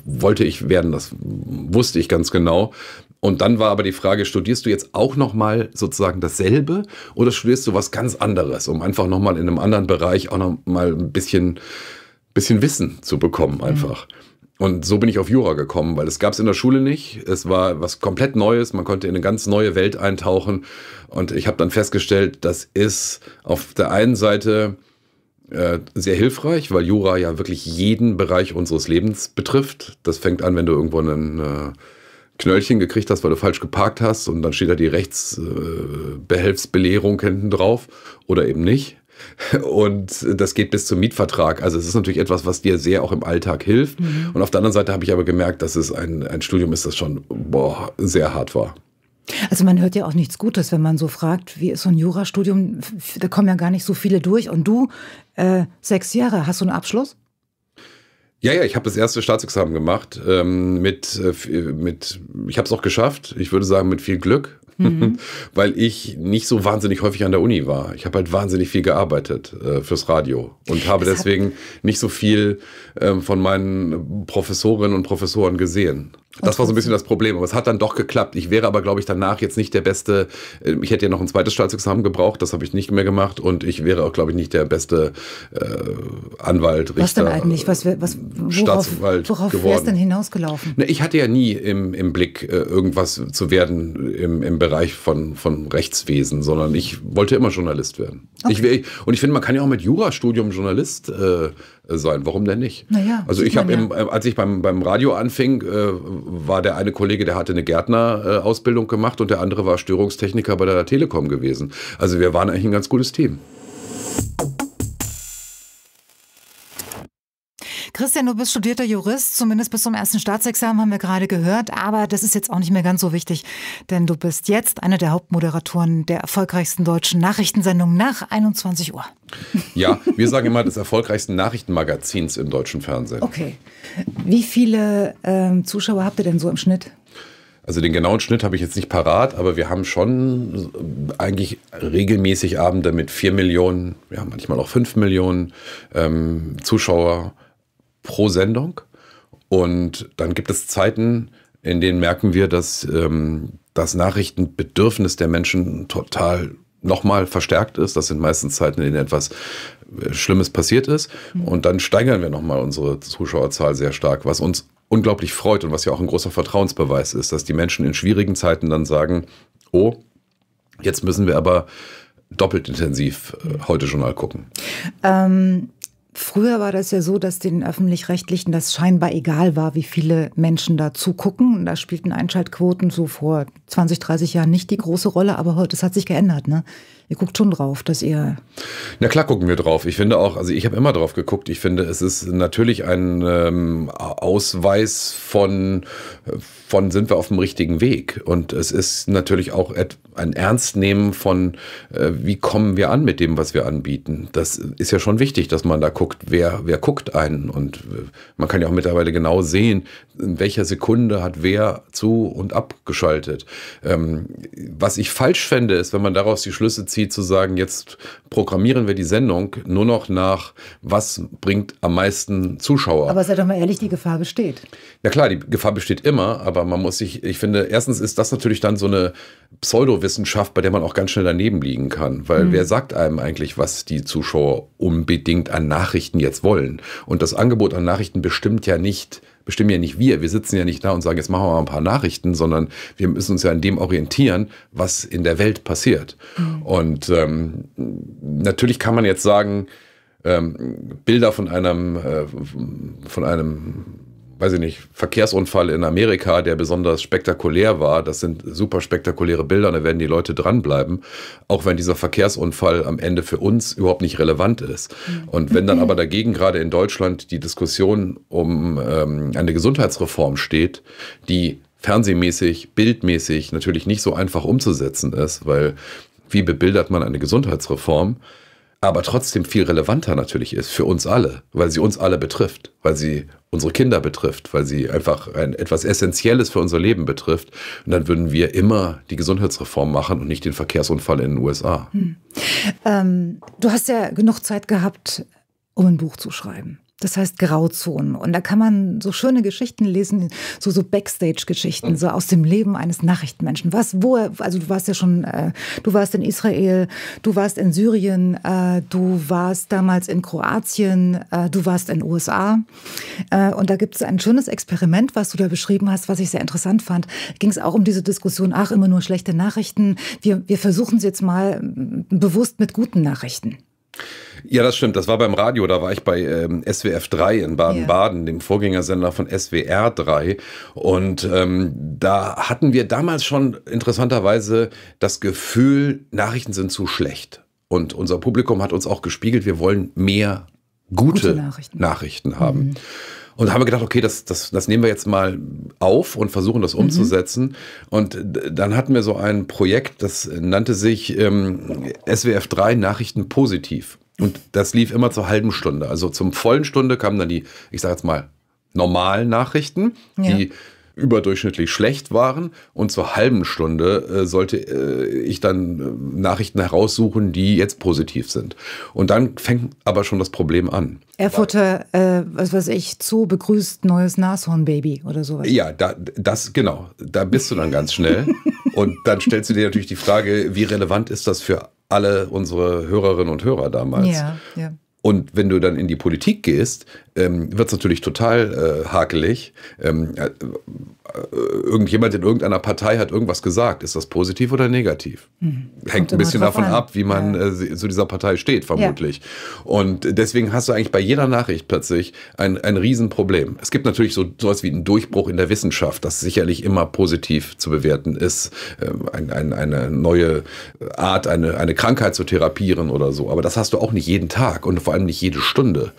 wollte ich werden, das wusste ich ganz genau. Und dann war aber die Frage, studierst du jetzt auch nochmal sozusagen dasselbe oder studierst du was ganz anderes, um einfach nochmal in einem anderen Bereich auch nochmal ein bisschen, bisschen Wissen zu bekommen mhm. einfach. Mhm. Und so bin ich auf Jura gekommen, weil es gab es in der Schule nicht. Es war was komplett Neues. Man konnte in eine ganz neue Welt eintauchen. Und ich habe dann festgestellt, das ist auf der einen Seite äh, sehr hilfreich, weil Jura ja wirklich jeden Bereich unseres Lebens betrifft. Das fängt an, wenn du irgendwo einen äh, Knöllchen gekriegt hast, weil du falsch geparkt hast und dann steht da die Rechtsbehelfsbelehrung hinten drauf oder eben nicht. Und das geht bis zum Mietvertrag. Also es ist natürlich etwas, was dir sehr auch im Alltag hilft. Mhm. Und auf der anderen Seite habe ich aber gemerkt, dass es ein, ein Studium ist, das schon boah, sehr hart war. Also man hört ja auch nichts Gutes, wenn man so fragt, wie ist so ein Jurastudium? Da kommen ja gar nicht so viele durch. Und du, äh, sechs Jahre, hast du einen Abschluss? Ja, ja, ich habe das erste Staatsexamen gemacht. Ähm, mit, äh, äh mit, ich habe es auch geschafft. Ich würde sagen, mit viel Glück, mhm. weil ich nicht so wahnsinnig häufig an der Uni war. Ich habe halt wahnsinnig viel gearbeitet äh, fürs Radio und habe das deswegen nicht so viel äh, von meinen Professorinnen und Professoren gesehen. Das war so ein bisschen das Problem, aber es hat dann doch geklappt. Ich wäre aber, glaube ich, danach jetzt nicht der beste. Ähm, ich hätte ja noch ein zweites Staatsexamen gebraucht, das habe ich nicht mehr gemacht und ich wäre auch, glaube ich, nicht der beste äh, Anwalt, Richter. Was denn eigentlich? Was, was, worauf, Staatsanwalt worauf wäre es denn hinausgelaufen? Na, ne, ich hatte ja nie im, im Blick, äh, irgendwas zu werden im, im Bereich von, von Rechtswesen, sondern ich wollte immer Journalist werden. Okay. Ich, und ich finde, man kann ja auch mit Jurastudium Journalist äh, sein. Warum denn nicht? Naja, also ich habe, ja. Äh, als ich beim, beim Radio anfing, äh, war der eine Kollege, der hatte eine Gärtner-Ausbildung äh, gemacht und der andere war Störungstechniker bei der Telekom gewesen. Also wir waren eigentlich ein ganz gutes Team. Christian, du bist studierter Jurist, zumindest bis zum ersten Staatsexamen haben wir gerade gehört, aber das ist jetzt auch nicht mehr ganz so wichtig, denn du bist jetzt einer der Hauptmoderatoren der erfolgreichsten deutschen Nachrichtensendung nach 21 Uhr. Ja, wir sagen immer des erfolgreichsten Nachrichtenmagazins im deutschen Fernsehen. Okay. Wie viele ähm, Zuschauer habt ihr denn so im Schnitt? Also den genauen Schnitt habe ich jetzt nicht parat, aber wir haben schon eigentlich regelmäßig Abende mit 4 Millionen, ja manchmal auch 5 Millionen ähm, Zuschauer pro Sendung. Und dann gibt es Zeiten, in denen merken wir, dass ähm, das Nachrichtenbedürfnis der Menschen total nochmal verstärkt ist. Das sind meistens Zeiten, in denen etwas äh, Schlimmes passiert ist. Mhm. Und dann steigern wir nochmal unsere Zuschauerzahl sehr stark, was uns unglaublich freut und was ja auch ein großer Vertrauensbeweis ist, dass die Menschen in schwierigen Zeiten dann sagen, oh, jetzt müssen wir aber doppelt intensiv äh, heute Journal gucken. Ähm, Früher war das ja so, dass den öffentlich-rechtlichen das scheinbar egal war, wie viele Menschen da zugucken. da spielten Einschaltquoten so vor 20, 30 Jahren nicht die große Rolle, aber heute, das hat sich geändert. Ne? ihr guckt schon drauf, dass ihr. Na klar gucken wir drauf. Ich finde auch, also ich habe immer drauf geguckt. Ich finde, es ist natürlich ein ähm, Ausweis von, von sind wir auf dem richtigen Weg. Und es ist natürlich auch ein Ernstnehmen von, äh, wie kommen wir an mit dem, was wir anbieten. Das ist ja schon wichtig, dass man da guckt, wer, wer guckt einen. Und äh, man kann ja auch mittlerweile genau sehen, in welcher Sekunde hat wer zu und abgeschaltet. Ähm, was ich falsch fände, ist, wenn man daraus die Schlüsse zieht, zu sagen, jetzt programmieren wir die Sendung nur noch nach, was bringt am meisten Zuschauer. Aber sei doch mal ehrlich, die Gefahr besteht. Ja klar, die Gefahr besteht immer, aber man muss sich, ich finde, erstens ist das natürlich dann so eine Pseudowissenschaft, bei der man auch ganz schnell daneben liegen kann, weil mhm. wer sagt einem eigentlich, was die Zuschauer unbedingt an Nachrichten jetzt wollen? Und das Angebot an Nachrichten bestimmt ja nicht, bestimmen ja nicht wir. Wir sitzen ja nicht da und sagen, jetzt machen wir mal ein paar Nachrichten, sondern wir müssen uns ja an dem orientieren, was in der Welt passiert. Mhm. Und ähm, natürlich kann man jetzt sagen, ähm, Bilder von einem, äh, von einem weiß ich nicht, Verkehrsunfall in Amerika, der besonders spektakulär war. Das sind super spektakuläre Bilder, da werden die Leute dranbleiben, auch wenn dieser Verkehrsunfall am Ende für uns überhaupt nicht relevant ist. Mhm. Und wenn dann aber dagegen gerade in Deutschland die Diskussion um ähm, eine Gesundheitsreform steht, die fernsehmäßig, bildmäßig natürlich nicht so einfach umzusetzen ist, weil wie bebildert man eine Gesundheitsreform? aber trotzdem viel relevanter natürlich ist für uns alle, weil sie uns alle betrifft, weil sie unsere Kinder betrifft, weil sie einfach ein, etwas Essentielles für unser Leben betrifft. Und dann würden wir immer die Gesundheitsreform machen und nicht den Verkehrsunfall in den USA. Hm. Ähm, du hast ja genug Zeit gehabt, um ein Buch zu schreiben. Das heißt Grauzonen. Und da kann man so schöne Geschichten lesen, so, so Backstage-Geschichten, so aus dem Leben eines Nachrichtenmenschen. Was, wo, also du warst ja schon, äh, du warst in Israel, du warst in Syrien, äh, du warst damals in Kroatien, äh, du warst in USA. Äh, und da gibt es ein schönes Experiment, was du da beschrieben hast, was ich sehr interessant fand. Ging es auch um diese Diskussion, ach, immer nur schlechte Nachrichten. Wir, wir versuchen es jetzt mal mm, bewusst mit guten Nachrichten. Ja, das stimmt. Das war beim Radio. Da war ich bei ähm, SWF 3 in Baden-Baden, yeah. dem Vorgängersender von SWR 3. Und ähm, da hatten wir damals schon interessanterweise das Gefühl, Nachrichten sind zu schlecht. Und unser Publikum hat uns auch gespiegelt, wir wollen mehr gute, gute Nachrichten. Nachrichten. haben. Mhm. Und haben wir gedacht, okay, das, das, das nehmen wir jetzt mal auf und versuchen das mhm. umzusetzen. Mhm. Und dann hatten wir so ein Projekt, das nannte sich ähm, SWF 3 Nachrichten positiv. Und das lief immer zur halben Stunde. Also zum vollen Stunde kamen dann die, ich sage jetzt mal, normalen Nachrichten, ja. die überdurchschnittlich schlecht waren. Und zur halben Stunde äh, sollte äh, ich dann äh, Nachrichten heraussuchen, die jetzt positiv sind. Und dann fängt aber schon das Problem an. Erfurter, äh, was weiß ich, Zoo begrüßt neues Nashornbaby oder sowas. Ja, da, das genau. Da bist du dann ganz schnell. und dann stellst du dir natürlich die Frage, wie relevant ist das für alle unsere Hörerinnen und Hörer damals? Ja, ja. Und wenn du dann in die Politik gehst, ähm, wird es natürlich total äh, hakelig. Ähm, äh, äh, irgendjemand in irgendeiner Partei hat irgendwas gesagt. Ist das positiv oder negativ? Hm. Hängt ein bisschen davon an. ab, wie man ja. äh, zu dieser Partei steht, vermutlich. Ja. Und deswegen hast du eigentlich bei jeder Nachricht plötzlich ein, ein Riesenproblem. Es gibt natürlich so etwas wie einen Durchbruch in der Wissenschaft, das sicherlich immer positiv zu bewerten ist. Ähm, ein, ein, eine neue Art, eine, eine Krankheit zu therapieren oder so. Aber das hast du auch nicht jeden Tag und vor allem nicht jede Stunde.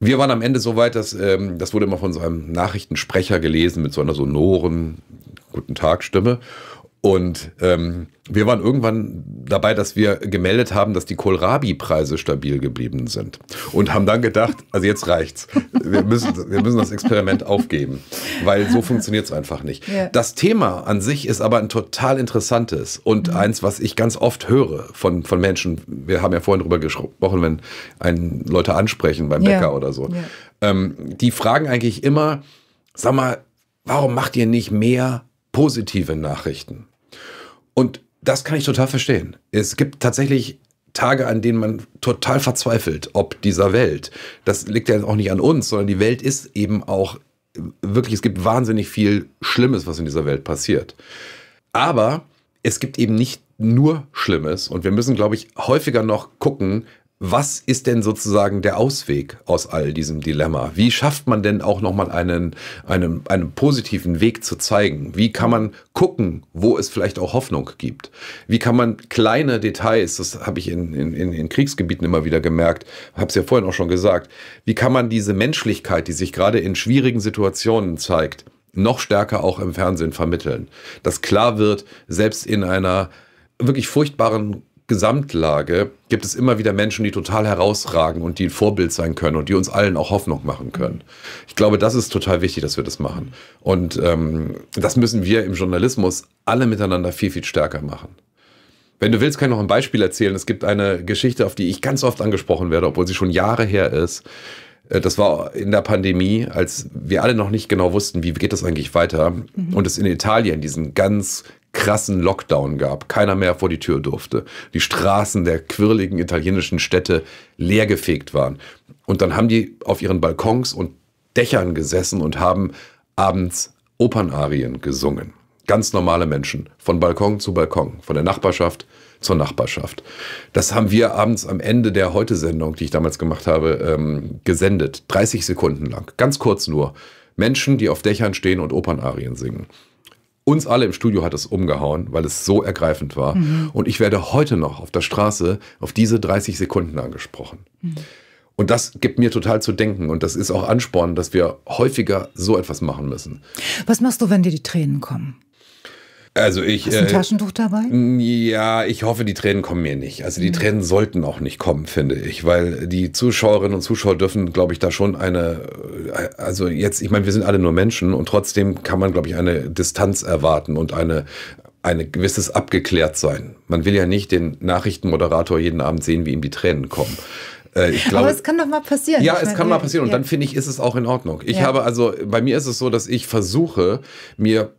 Wir waren am Ende so weit, dass ähm, das wurde immer von so einem Nachrichtensprecher gelesen mit so einer sonoren Guten Tag Stimme. Und ähm, wir waren irgendwann dabei, dass wir gemeldet haben, dass die Kohlrabi-Preise stabil geblieben sind. Und haben dann gedacht, also jetzt reicht's. Wir müssen, wir müssen das Experiment aufgeben. Weil so funktioniert's einfach nicht. Ja. Das Thema an sich ist aber ein total interessantes und mhm. eins, was ich ganz oft höre von, von Menschen. Wir haben ja vorhin drüber gesprochen, wenn einen Leute ansprechen beim Bäcker oder so. Ja. Ähm, die fragen eigentlich immer, sag mal, warum macht ihr nicht mehr positive Nachrichten? Und das kann ich total verstehen. Es gibt tatsächlich Tage, an denen man total verzweifelt, ob dieser Welt. Das liegt ja auch nicht an uns, sondern die Welt ist eben auch wirklich, es gibt wahnsinnig viel Schlimmes, was in dieser Welt passiert. Aber es gibt eben nicht nur Schlimmes und wir müssen, glaube ich, häufiger noch gucken, was ist denn sozusagen der Ausweg aus all diesem Dilemma? Wie schafft man denn auch nochmal einen, einen, einen positiven Weg zu zeigen? Wie kann man gucken, wo es vielleicht auch Hoffnung gibt? Wie kann man kleine Details, das habe ich in, in, in Kriegsgebieten immer wieder gemerkt, habe es ja vorhin auch schon gesagt, wie kann man diese Menschlichkeit, die sich gerade in schwierigen Situationen zeigt, noch stärker auch im Fernsehen vermitteln? Dass klar wird, selbst in einer wirklich furchtbaren Gesamtlage gibt es immer wieder Menschen, die total herausragen und die ein Vorbild sein können und die uns allen auch Hoffnung machen können. Ich glaube, das ist total wichtig, dass wir das machen. Und ähm, das müssen wir im Journalismus alle miteinander viel, viel stärker machen. Wenn du willst, kann ich noch ein Beispiel erzählen. Es gibt eine Geschichte, auf die ich ganz oft angesprochen werde, obwohl sie schon Jahre her ist. Äh, das war in der Pandemie, als wir alle noch nicht genau wussten, wie geht das eigentlich weiter. Mhm. Und es in Italien diesen ganz krassen Lockdown gab, keiner mehr vor die Tür durfte, die Straßen der quirligen italienischen Städte leergefegt waren. Und dann haben die auf ihren Balkons und Dächern gesessen und haben abends Opernarien gesungen. Ganz normale Menschen, von Balkon zu Balkon, von der Nachbarschaft zur Nachbarschaft. Das haben wir abends am Ende der Heute-Sendung, die ich damals gemacht habe, ähm, gesendet. 30 Sekunden lang, ganz kurz nur. Menschen, die auf Dächern stehen und Opernarien singen uns alle im Studio hat es umgehauen, weil es so ergreifend war. Mhm. Und ich werde heute noch auf der Straße auf diese 30 Sekunden angesprochen. Mhm. Und das gibt mir total zu denken und das ist auch Ansporn, dass wir häufiger so etwas machen müssen. Was machst du, wenn dir die Tränen kommen? Also ich. Hast du ein äh, Taschentuch dabei? Ja, ich hoffe, die Tränen kommen mir nicht. Also die mhm. Tränen sollten auch nicht kommen, finde ich, weil die Zuschauerinnen und Zuschauer dürfen, glaube ich, da schon eine. Äh, also jetzt, ich meine, wir sind alle nur Menschen und trotzdem kann man, glaube ich, eine Distanz erwarten und eine ein gewisses abgeklärt sein. Man will ja nicht den Nachrichtenmoderator jeden Abend sehen, wie ihm die Tränen kommen. Äh, ich Glaube, aber es kann doch mal passieren. Ja, es kann mal passieren. Und ja. dann finde ich, ist es auch in Ordnung. Ich ja. habe also, bei mir ist es so, dass ich versuche, mir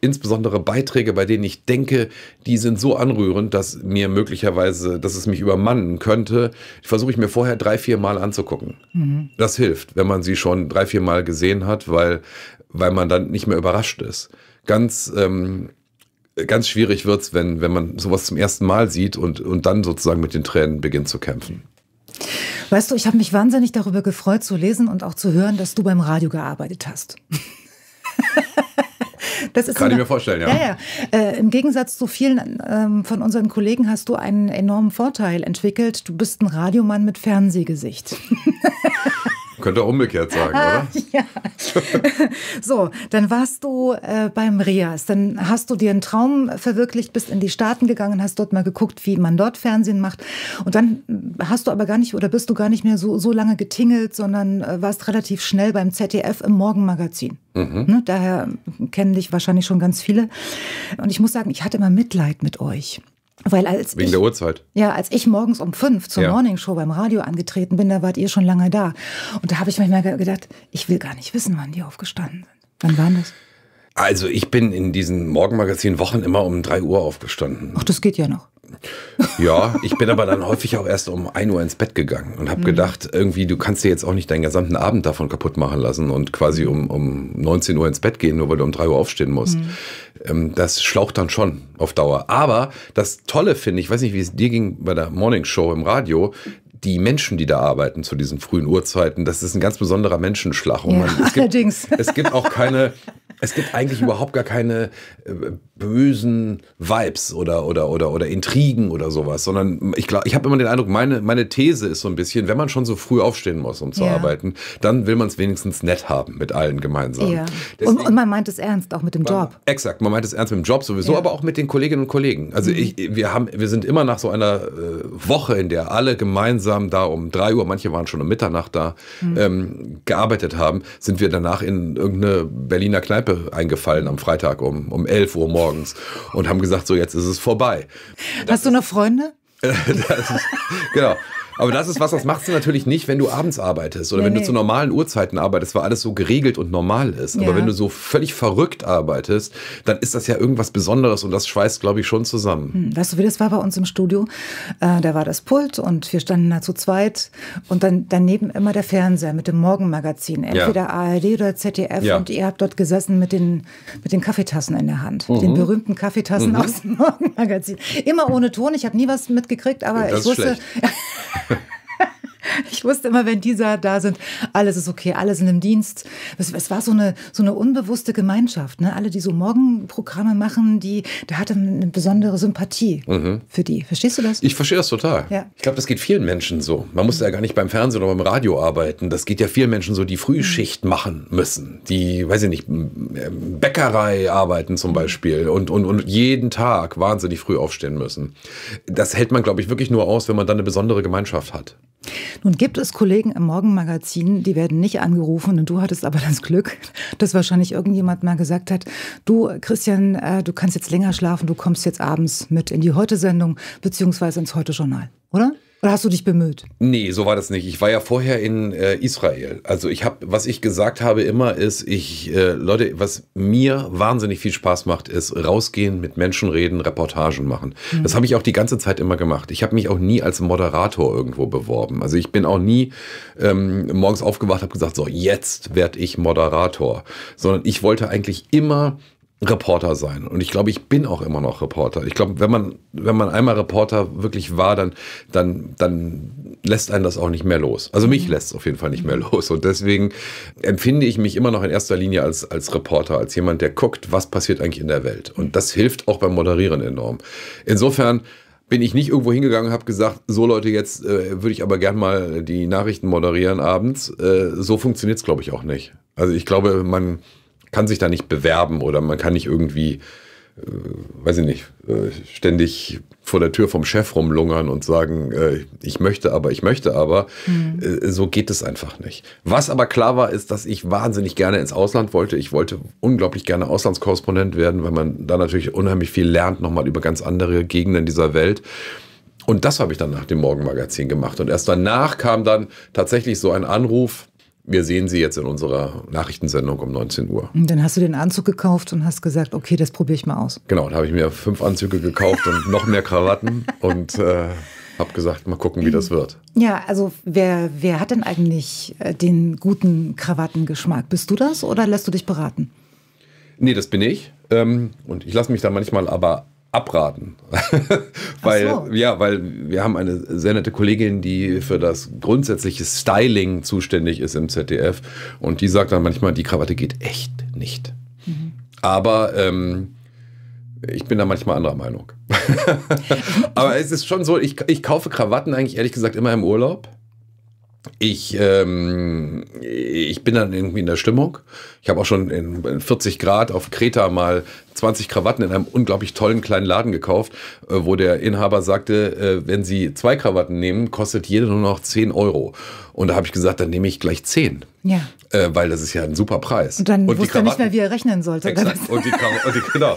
insbesondere Beiträge, bei denen ich denke, die sind so anrührend, dass mir möglicherweise, dass es mich übermannen könnte, versuche ich mir vorher drei, vier Mal anzugucken. Mhm. Das hilft, wenn man sie schon drei, vier Mal gesehen hat, weil, weil man dann nicht mehr überrascht ist. Ganz, ähm, ganz schwierig wird es, wenn, wenn man sowas zum ersten Mal sieht und, und dann sozusagen mit den Tränen beginnt zu kämpfen. Weißt du, ich habe mich wahnsinnig darüber gefreut zu lesen und auch zu hören, dass du beim Radio gearbeitet hast. Das ist Kann so ich mir vorstellen, ja. ja, ja. Äh, Im Gegensatz zu vielen ähm, von unseren Kollegen hast du einen enormen Vorteil entwickelt. Du bist ein Radiomann mit Fernsehgesicht. Könnte auch umgekehrt sagen, ah, oder? ja. so, dann warst du äh, beim Rias, dann hast du dir einen Traum verwirklicht, bist in die Staaten gegangen, hast dort mal geguckt, wie man dort Fernsehen macht. Und dann hast du aber gar nicht oder bist du gar nicht mehr so, so lange getingelt, sondern äh, warst relativ schnell beim ZDF im Morgenmagazin. Mhm. Ne, daher kennen dich wahrscheinlich schon ganz viele. Und ich muss sagen, ich hatte immer Mitleid mit euch. Weil als Wegen ich, der Uhrzeit. Ja, als ich morgens um fünf zur ja. Morningshow beim Radio angetreten bin, da wart ihr schon lange da. Und da habe ich manchmal gedacht, ich will gar nicht wissen, wann die aufgestanden sind. Wann waren das? Also ich bin in diesen Morgenmagazin Wochen immer um drei Uhr aufgestanden. Ach, das geht ja noch. Ja, ich bin aber dann häufig auch erst um 1 Uhr ins Bett gegangen und habe mhm. gedacht, irgendwie, du kannst dir jetzt auch nicht deinen gesamten Abend davon kaputt machen lassen und quasi um, um 19 Uhr ins Bett gehen, nur weil du um 3 Uhr aufstehen musst. Mhm. Ähm, das schlaucht dann schon auf Dauer. Aber das Tolle finde ich, ich weiß nicht, wie es dir ging bei der Morning Show im Radio, die Menschen, die da arbeiten zu diesen frühen Uhrzeiten, das ist ein ganz besonderer Menschenschlag. Und ja, man, es allerdings. Gibt, es gibt auch keine, es gibt eigentlich überhaupt gar keine äh, bösen Vibes oder, oder, oder, oder Intrigen oder sowas, sondern ich glaube, ich habe immer den Eindruck, meine, meine These ist so ein bisschen, wenn man schon so früh aufstehen muss, um zu ja. arbeiten, dann will man es wenigstens nett haben mit allen gemeinsam. Ja. Deswegen, und, und, man meint es ernst, auch mit dem Job. Man, exakt, man meint es ernst mit dem Job sowieso, ja. aber auch mit den Kolleginnen und Kollegen. Also mhm. ich, wir, haben, wir sind immer nach so einer äh, Woche, in der alle gemeinsam gemeinsam da um 3 Uhr, manche waren schon um Mitternacht da, mhm. ähm, gearbeitet haben, sind wir danach in irgendeine Berliner Kneipe eingefallen am Freitag um, um 11 Uhr morgens und haben gesagt, so jetzt ist es vorbei. Das Hast du noch Freunde? das, genau. Aber das ist was, das machst du natürlich nicht, wenn du abends arbeitest oder nee, wenn du nee. zu normalen Uhrzeiten arbeitest, weil alles so geregelt und normal ist. Ja. Aber wenn du so völlig verrückt arbeitest, dann ist das ja irgendwas Besonderes und das schweißt, glaube ich, schon zusammen. Hm, weißt du, wie das war bei uns im Studio? Äh, da war das Pult und wir standen da zu zweit und dann daneben immer der Fernseher mit dem Morgenmagazin, entweder ja. ARD oder ZDF ja. und ihr habt dort gesessen mit den, mit den Kaffeetassen in der Hand, mhm. mit den mhm. berühmten Kaffeetassen mhm. aus dem Morgenmagazin. Immer ohne Ton, ich habe nie was mitgekriegt, aber das ich wusste... Ich wusste immer, wenn die da sind, alles ist okay, alle sind im Dienst. Es, es war so eine, so eine unbewusste Gemeinschaft. Ne? Alle, die so Morgenprogramme machen, die, da hatte eine besondere Sympathie mhm. für die. Verstehst du das? Ich verstehe das total. Ja. Ich glaube, das geht vielen Menschen so. Man muss mhm. ja gar nicht beim Fernsehen oder beim Radio arbeiten. Das geht ja vielen Menschen so, die Frühschicht mhm. machen müssen. Die, weiß ich nicht, ähm, Bäckerei arbeiten zum Beispiel mhm. und, und, und jeden Tag wahnsinnig früh aufstehen müssen. Das hält man, glaube ich, wirklich nur aus, wenn man dann eine besondere Gemeinschaft hat. Nun nun gibt es Kollegen im Morgenmagazin, die werden nicht angerufen und du hattest aber das Glück, dass wahrscheinlich irgendjemand mal gesagt hat, du Christian, äh, du kannst jetzt länger schlafen, du kommst jetzt abends mit in die Heute-Sendung beziehungsweise ins Heute-Journal, oder? Oder hast du dich bemüht? Nee, so war das nicht. Ich war ja vorher in äh, Israel. Also ich habe, was ich gesagt habe immer ist, ich, äh, Leute, was mir wahnsinnig viel Spaß macht, ist rausgehen, mit Menschen reden, Reportagen machen. Mhm. Das habe ich auch die ganze Zeit immer gemacht. Ich habe mich auch nie als Moderator irgendwo beworben. Also ich bin auch nie ähm, morgens aufgewacht, habe gesagt, so jetzt werde ich Moderator. Sondern ich wollte eigentlich immer Reporter sein. Und ich glaube, ich bin auch immer noch Reporter. Ich glaube, wenn man, wenn man einmal Reporter wirklich war, dann, dann, dann lässt einen das auch nicht mehr los. Also mich mhm. lässt es auf jeden Fall nicht mhm. mehr los. Und deswegen empfinde ich mich immer noch in erster Linie als, als Reporter, als jemand, der guckt, was passiert eigentlich in der Welt. Und mhm. das hilft auch beim Moderieren enorm. Insofern bin ich nicht irgendwo hingegangen und habe gesagt, so Leute, jetzt äh, würde ich aber gern mal die Nachrichten moderieren abends. Äh, so funktioniert es, glaube ich, auch nicht. Also ich glaube, man kann sich da nicht bewerben oder man kann nicht irgendwie, äh, weiß ich nicht, äh, ständig vor der Tür vom Chef rumlungern und sagen, äh, ich möchte aber, ich möchte aber. Mhm. so geht es einfach nicht. Was aber klar war, ist, dass ich wahnsinnig gerne ins Ausland wollte. Ich wollte unglaublich gerne Auslandskorrespondent werden, weil man da natürlich unheimlich viel lernt, nochmal über ganz andere Gegenden dieser Welt. Und das habe ich dann nach dem Morgenmagazin gemacht. Und erst danach kam dann tatsächlich so ein Anruf, wir sehen sie jetzt in unserer Nachrichtensendung um 19 Uhr. Und dann hast du den Anzug gekauft und hast gesagt, okay, das probiere ich mal aus. Genau, dann habe ich mir fünf Anzüge gekauft und noch mehr Krawatten und äh, habe gesagt, mal gucken, wie das wird. Ja, also wer, wer hat denn eigentlich äh, den guten Krawattengeschmack? Bist du das oder lässt du dich beraten? Nee, das bin ich. Ähm, und ich lasse mich da manchmal aber abraten. weil, so. ja, weil wir haben eine sehr nette Kollegin, die für das grundsätzliche Styling zuständig ist im ZDF. Und die sagt dann manchmal, die Krawatte geht echt nicht. Mhm. Aber ähm, ich bin da manchmal anderer Meinung. Aber es ist schon so, ich, ich kaufe Krawatten eigentlich ehrlich gesagt immer im Urlaub ich, ähm, ich bin dann irgendwie in der Stimmung. Ich habe auch schon in 40 Grad auf Kreta mal 20 Krawatten in einem unglaublich tollen kleinen Laden gekauft, äh, wo der Inhaber sagte, äh, wenn Sie zwei Krawatten nehmen, kostet jede nur noch 10 Euro. Und da habe ich gesagt, dann nehme ich gleich 10. Ja. Äh, weil das ist ja ein super Preis. Und dann und wusste er nicht mehr, wie er rechnen sollte. Exakt. Und die, und genau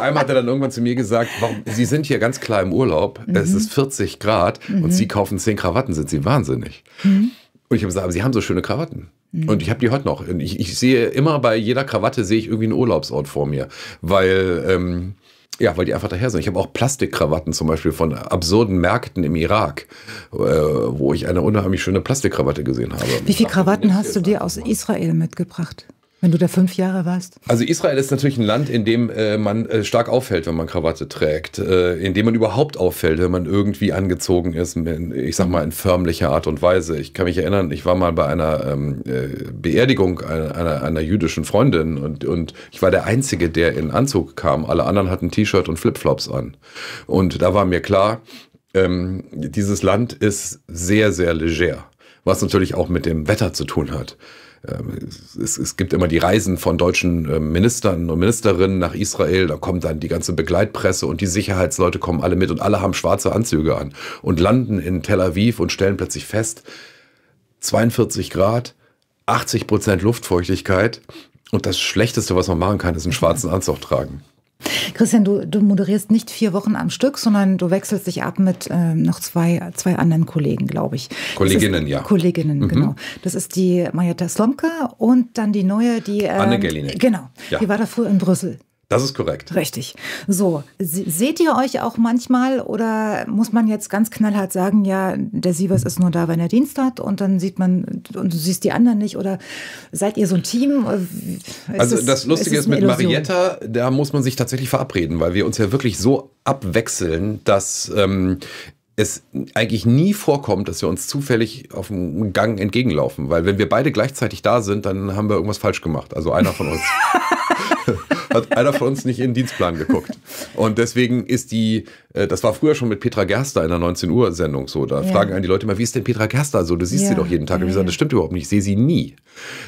vor allem hat er dann irgendwann zu mir gesagt, warum, Sie sind hier ganz klar im Urlaub, mhm. es ist 40 Grad mhm. und Sie kaufen 10 Krawatten, sind Sie wahnsinnig. Mhm. Und ich habe gesagt, aber Sie haben so schöne Krawatten. Und ich habe die heute noch. Ich, ich, sehe immer bei jeder Krawatte sehe ich irgendwie einen Urlaubsort vor mir, weil ähm, ja, weil die einfach daher sind. Ich habe auch Plastikkrawatten zum Beispiel von absurden Märkten im Irak, äh, wo ich eine unheimlich schöne Plastikkrawatte gesehen habe. Wie viele Krawatten hast du dir aus Israel mitgebracht? Wenn du da fünf Jahre warst. Also Israel ist natürlich ein Land, in dem äh, man äh, stark auffällt, wenn man Krawatte trägt, äh, in dem man überhaupt auffällt, wenn man irgendwie angezogen ist, in, ich sag mal in förmlicher Art und Weise. Ich kann mich erinnern, ich war mal bei einer ähm, äh, Beerdigung einer, einer, einer, jüdischen Freundin und, und ich war der Einzige, der in Anzug kam. Alle anderen hatten T-Shirt und Flipflops an. Und da war mir klar, ähm, dieses Land ist sehr, sehr leger, was natürlich auch mit dem Wetter zu tun hat. Ähm, es, es gibt immer die Reisen von deutschen ähm, Ministern und Ministerinnen nach Israel, da kommt dann die ganze Begleitpresse und die Sicherheitsleute kommen alle mit und alle haben schwarze Anzüge an und landen in Tel Aviv und stellen plötzlich fest, 42 Grad, 80 Prozent Luftfeuchtigkeit und das Schlechteste, was man machen kann, ist einen schwarzen Anzug tragen. Christian, du, du, moderierst nicht vier Wochen am Stück, sondern du wechselst dich ab mit äh, noch zwei, zwei anderen Kollegen, glaube ich. Kolleginnen, ist, ja. Kolleginnen, mhm. genau. Das ist die Majeta Slomka und dann die neue, die. Äh, Anne ähm, Gerline. Genau. Ja. Die war da früher in Brüssel. Das ist korrekt. Richtig. So, seht ihr euch auch manchmal oder muss man jetzt ganz knallhart sagen, ja, der Sievers ist nur da, wenn er Dienst hat und dann sieht man und du siehst die anderen nicht oder seid ihr so ein Team? Äh, also es, das Lustige ist, ist mit Illusion? Marietta, da muss man sich tatsächlich verabreden, weil wir uns ja wirklich so abwechseln, dass ähm, es eigentlich nie vorkommt, dass wir uns zufällig auf dem Gang entgegenlaufen, weil wenn wir beide gleichzeitig da sind, dann haben wir irgendwas falsch gemacht. Also einer von uns. hat einer von uns nicht in den Dienstplan geguckt. Und deswegen ist die, äh, das war früher schon mit Petra Gerster in der 19 Uhr Sendung so. Da ja. fragen einen die Leute immer, wie ist denn Petra Gerster so? Du siehst ja. sie doch jeden Tag. Und wir sagen, das stimmt überhaupt nicht, ich sehe sie nie.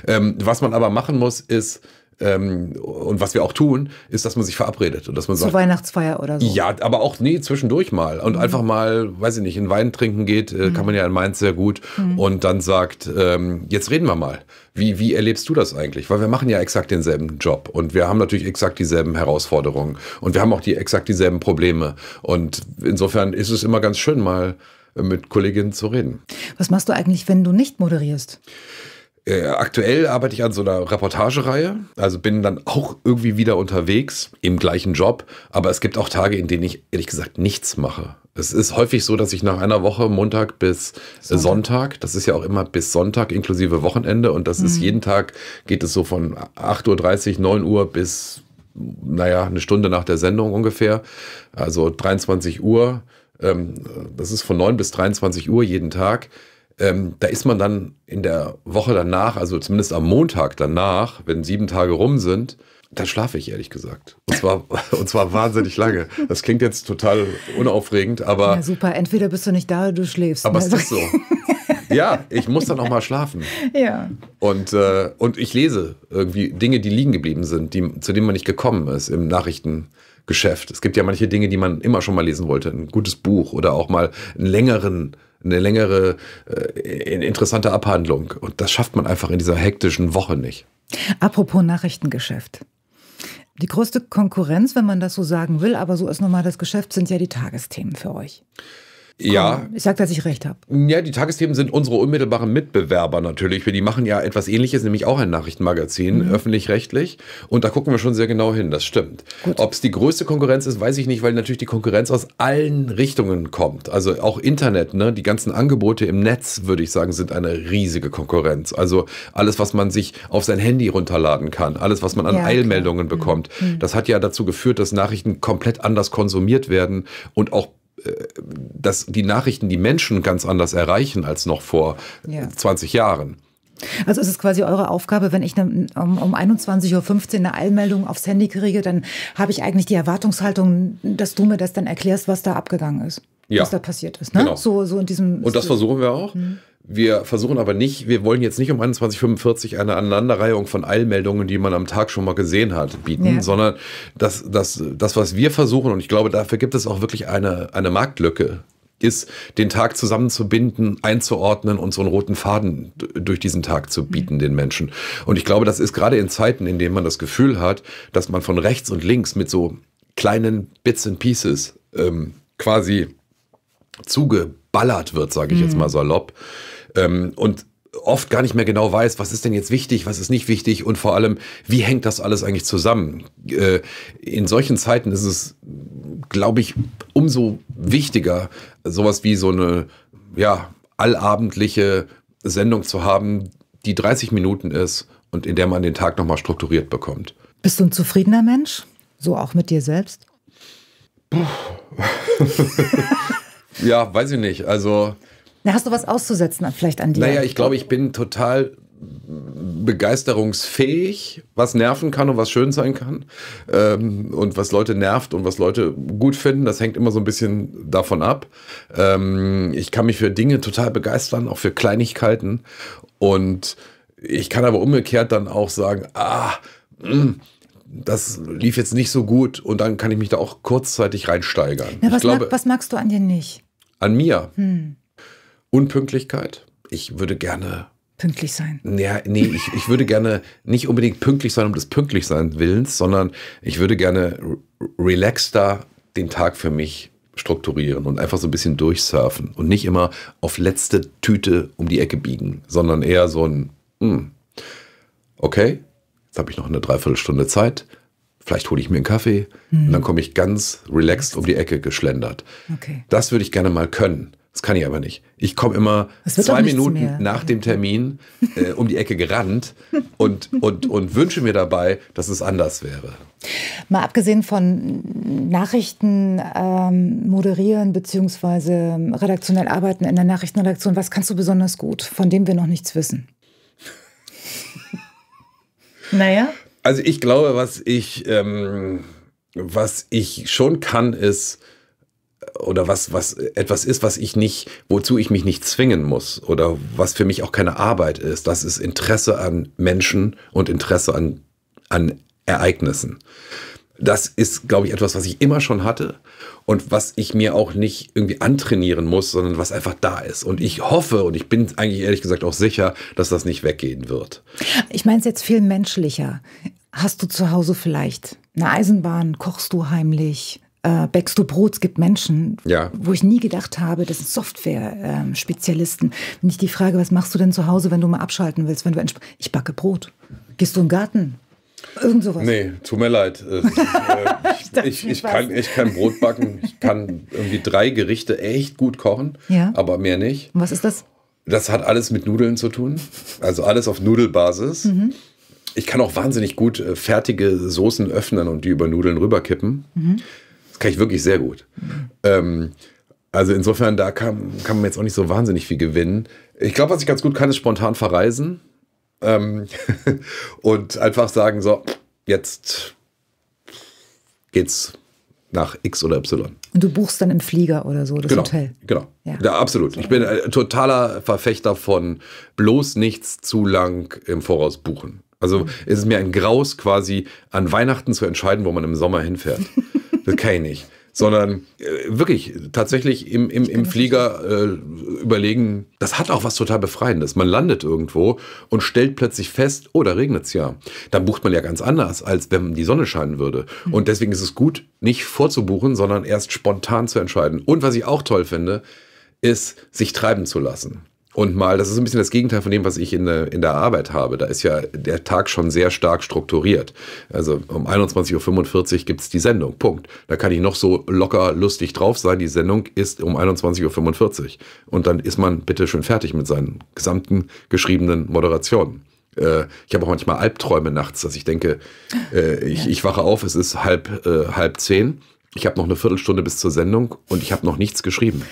Ähm, was man aber machen muss, ist, ähm, und was wir auch tun, ist, dass man sich verabredet und dass man Zur sagt, Weihnachtsfeier oder so. Ja, aber auch nee, zwischendurch mal und mhm. einfach mal, weiß ich nicht, in Wein trinken geht, äh, mhm. kann man ja in Mainz sehr gut mhm. und dann sagt, ähm, jetzt reden wir mal. Wie, wie erlebst du das eigentlich? Weil wir machen ja exakt denselben Job und wir haben natürlich exakt dieselben Herausforderungen und wir haben auch die exakt dieselben Probleme und insofern ist es immer ganz schön mal mit Kolleginnen zu reden. Was machst du eigentlich, wenn du nicht moderierst? Äh, aktuell arbeite ich an so einer Reportagereihe, also bin dann auch irgendwie wieder unterwegs im gleichen Job, aber es gibt auch Tage, in denen ich ehrlich gesagt nichts mache. Es ist häufig so, dass ich nach einer Woche Montag bis Sonntag, Sonntag das ist ja auch immer bis Sonntag inklusive Wochenende und das mhm. ist jeden Tag geht es so von 8.30 Uhr, 9 Uhr bis naja, eine Stunde nach der Sendung ungefähr, also 23 Uhr. Ähm, das ist von 9 bis 23 Uhr jeden Tag ähm, da ist man dann in der Woche danach, also zumindest am Montag danach, wenn sieben Tage rum sind, da schlafe ich ehrlich gesagt. Und zwar, und zwar wahnsinnig lange. Das klingt jetzt total unaufregend, aber. Ja, super. Entweder bist du nicht da oder du schläfst. Aber also. es ist so. ja, ich muss dann auch mal schlafen. Ja. Und, äh, und ich lese irgendwie Dinge, die liegen geblieben sind, die, zu denen man nicht gekommen ist im Nachrichtengeschäft. Es gibt ja manche Dinge, die man immer schon mal lesen wollte. Ein gutes Buch oder auch mal einen längeren eine längere, äh, interessante Abhandlung. Und das schafft man einfach in dieser hektischen Woche nicht. Apropos Nachrichtengeschäft. Die größte Konkurrenz, wenn man das so sagen will, aber so ist nun mal das Geschäft, sind ja die Tagesthemen für euch. Ja. Ich sag, dass ich recht habe. Ja, die Tagesthemen sind unsere unmittelbaren Mitbewerber natürlich. Die machen ja etwas ähnliches, nämlich auch ein Nachrichtenmagazin, mhm. öffentlich-rechtlich. Und da gucken wir schon sehr genau hin, das stimmt. Ob es die größte Konkurrenz ist, weiß ich nicht, weil natürlich die Konkurrenz aus allen Richtungen kommt. Also auch Internet, ne? Die ganzen Angebote im Netz, würde ich sagen, sind eine riesige Konkurrenz. Also alles, was man sich auf sein Handy runterladen kann, alles, was man an ja, Eilmeldungen klar. bekommt, mhm. mhm. das hat ja dazu geführt, dass Nachrichten komplett anders konsumiert werden und auch dass die Nachrichten die Menschen ganz anders erreichen als noch vor ja. 20 Jahren. Also ist es quasi eure Aufgabe, wenn ich um, um 21.15 Uhr eine Eilmeldung aufs Handy kriege, dann habe ich eigentlich die Erwartungshaltung, dass du mir das dann erklärst, was da abgegangen ist ja. was da passiert ist. Ne? Genau. So, so in diesem Und das versuchen wir auch. Mhm. Wir versuchen aber nicht, wir wollen jetzt nicht um 2145 eine Aneinanderreihung von Eilmeldungen, die man am Tag schon mal gesehen hat, bieten, ja. sondern das, das, das, was wir versuchen, und ich glaube, dafür gibt es auch wirklich eine, eine Marktlücke, ist, den Tag zusammenzubinden, einzuordnen und so einen roten Faden durch diesen Tag zu bieten mhm. den Menschen. Und ich glaube, das ist gerade in Zeiten, in denen man das Gefühl hat, dass man von rechts und links mit so kleinen Bits and Pieces ähm, quasi zugeballert wird, sage ich mhm. jetzt mal salopp. Ähm, und oft gar nicht mehr genau weiß, was ist denn jetzt wichtig, was ist nicht wichtig und vor allem, wie hängt das alles eigentlich zusammen. Äh, in solchen Zeiten ist es, glaube ich, umso wichtiger, sowas wie so eine ja, allabendliche Sendung zu haben, die 30 Minuten ist und in der man den Tag nochmal strukturiert bekommt. Bist du ein zufriedener Mensch? So auch mit dir selbst? ja, weiß ich nicht. Also. Na, hast du was auszusetzen vielleicht an dir? Naja, ich glaube, ich bin total begeisterungsfähig, was nerven kann und was schön sein kann ähm, und was Leute nervt und was Leute gut finden, das hängt immer so ein bisschen davon ab. Ähm, ich kann mich für Dinge total begeistern, auch für Kleinigkeiten und ich kann aber umgekehrt dann auch sagen, ah, mh, mm, das lief jetzt nicht so gut und dann kann ich mich da auch kurzzeitig reinsteigern. Na, was, glaube, mag, was, magst du an dir nicht? An mir? Hm. Unpünktlichkeit. Ich würde gerne. Pünktlich sein. Ja, nee, ich, ich würde gerne nicht unbedingt pünktlich sein um des Pünktlichseins Willens, sondern ich würde gerne relaxter den Tag für mich strukturieren und einfach so ein bisschen durchsurfen und nicht immer auf letzte Tüte um die Ecke biegen, sondern eher so ein, mm, okay, jetzt habe ich noch eine Dreiviertelstunde Zeit, vielleicht hole ich mir einen Kaffee mhm. und dann komme ich ganz relaxed um die Ecke geschlendert. Okay. Das würde ich gerne mal können. Das kann ich aber nicht. Ich komme immer zwei Minuten mehr. nach dem Termin äh, um die Ecke gerannt und, und, und wünsche mir dabei, dass es anders wäre. Mal abgesehen von Nachrichten ähm, moderieren bzw. redaktionell arbeiten in der Nachrichtenredaktion, was kannst du besonders gut, von dem wir noch nichts wissen? Naja. Also ich glaube, was ich, ähm, was ich schon kann, ist, oder was, was etwas ist, was ich nicht, wozu ich mich nicht zwingen muss oder was für mich auch keine Arbeit ist. Das ist Interesse an Menschen und Interesse an, an Ereignissen das ist, glaube ich, etwas, was ich immer schon hatte und was ich mir auch nicht irgendwie antrainieren muss, sondern was einfach da ist. Und ich hoffe und ich bin eigentlich ehrlich gesagt auch sicher, dass das nicht weggehen wird. Ich meine es jetzt viel menschlicher. Hast du zu Hause vielleicht eine Eisenbahn? Kochst du heimlich? Äh, backst du Brot? Es gibt Menschen, ja. wo ich nie gedacht habe, das sind Software-Spezialisten. Wenn ich die Frage, was machst du denn zu Hause, wenn du mal abschalten willst, wenn du ich backe Brot. Gehst du im Garten? Irgend sowas. Nee, tut mir leid. Äh, äh, ich, ich, ich kann echt kein Brot backen. Ich kann irgendwie drei Gerichte echt gut kochen, ja. aber mehr nicht. Und was ist das? Das hat alles mit Nudeln zu tun. Also alles auf Nudelbasis. Mhm. Ich kann auch wahnsinnig gut äh, fertige Soßen öffnen und die über Nudeln rüberkippen. Mhm. Das kann ich wirklich sehr gut. Mhm. Ähm, also insofern, da kann, kann man jetzt auch nicht so wahnsinnig viel gewinnen. Ich glaube, was ich ganz gut kann, ist spontan verreisen ähm, und einfach sagen, so, jetzt geht's nach X oder Y. Und du buchst dann im Flieger oder so das genau, Hotel. Genau. Ja, ja absolut. Ich bin ein äh, totaler Verfechter von bloß nichts zu lang im Voraus buchen. Also mhm. es ist mir ein Graus, quasi an Weihnachten zu entscheiden, wo man im Sommer hinfährt. Das kann ich nicht sondern äh, wirklich tatsächlich im, im, im Flieger äh, überlegen, das hat auch was total Befreiendes. Man landet irgendwo und stellt plötzlich fest, oh, da regnet es ja. Dann bucht man ja ganz anders, als wenn die Sonne scheinen würde. Mhm. Und deswegen ist es gut, nicht vorzubuchen, sondern erst spontan zu entscheiden. Und was ich auch toll finde, ist, sich treiben zu lassen und mal, das ist ein bisschen das Gegenteil von dem, was ich in, der, in der Arbeit habe. Da ist ja der Tag schon sehr stark strukturiert. Also um 21.45 Uhr gibt es die Sendung, Punkt. Da kann ich noch so locker lustig drauf sein. Die Sendung ist um 21.45 Uhr. Und dann ist man bitte schön fertig mit seinen gesamten geschriebenen Moderationen. Äh, ich habe auch manchmal Albträume nachts, dass ich denke, äh, ich, ich, wache auf, es ist halb, äh, halb zehn, ich habe noch eine Viertelstunde bis zur Sendung und ich habe noch nichts geschrieben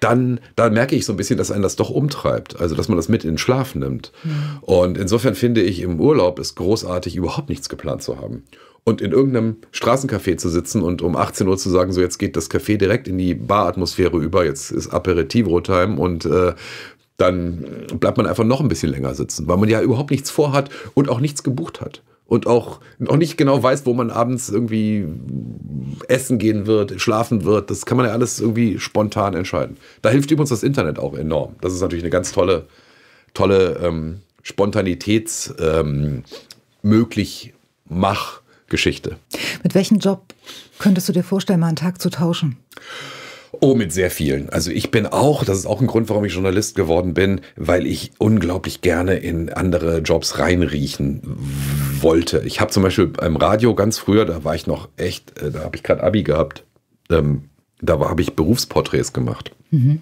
dann, dann merke ich so ein bisschen, dass einen das doch umtreibt. Also, dass man das mit in den Schlaf nimmt. Mhm. Und insofern finde ich, im Urlaub ist großartig, überhaupt nichts geplant zu haben und in irgendeinem Straßencafé zu sitzen und um 18 Uhr zu sagen, so jetzt geht das Café direkt in die Baratmosphäre über, jetzt ist Aperitivo-Time und äh, dann bleibt man einfach noch ein bisschen länger sitzen, weil man ja überhaupt nichts vorhat und auch nichts gebucht hat und auch noch nicht genau weiß, wo man abends irgendwie essen gehen wird, schlafen wird. Das kann man ja alles irgendwie spontan entscheiden. Da hilft übrigens das Internet auch enorm. Das ist natürlich eine ganz tolle, tolle ähm, Spontanitäts ähm, Mit welchem Job könntest du dir vorstellen, mal einen Tag zu tauschen? Oh, mit sehr vielen. Also ich bin auch, das ist auch ein Grund, warum ich Journalist geworden bin, weil ich unglaublich gerne in andere Jobs reinriechen wollte. Ich habe zum Beispiel beim Radio ganz früher, da war ich noch echt, äh, da habe ich gerade Abi gehabt, ähm, da habe ich Berufsporträts gemacht. Mhm.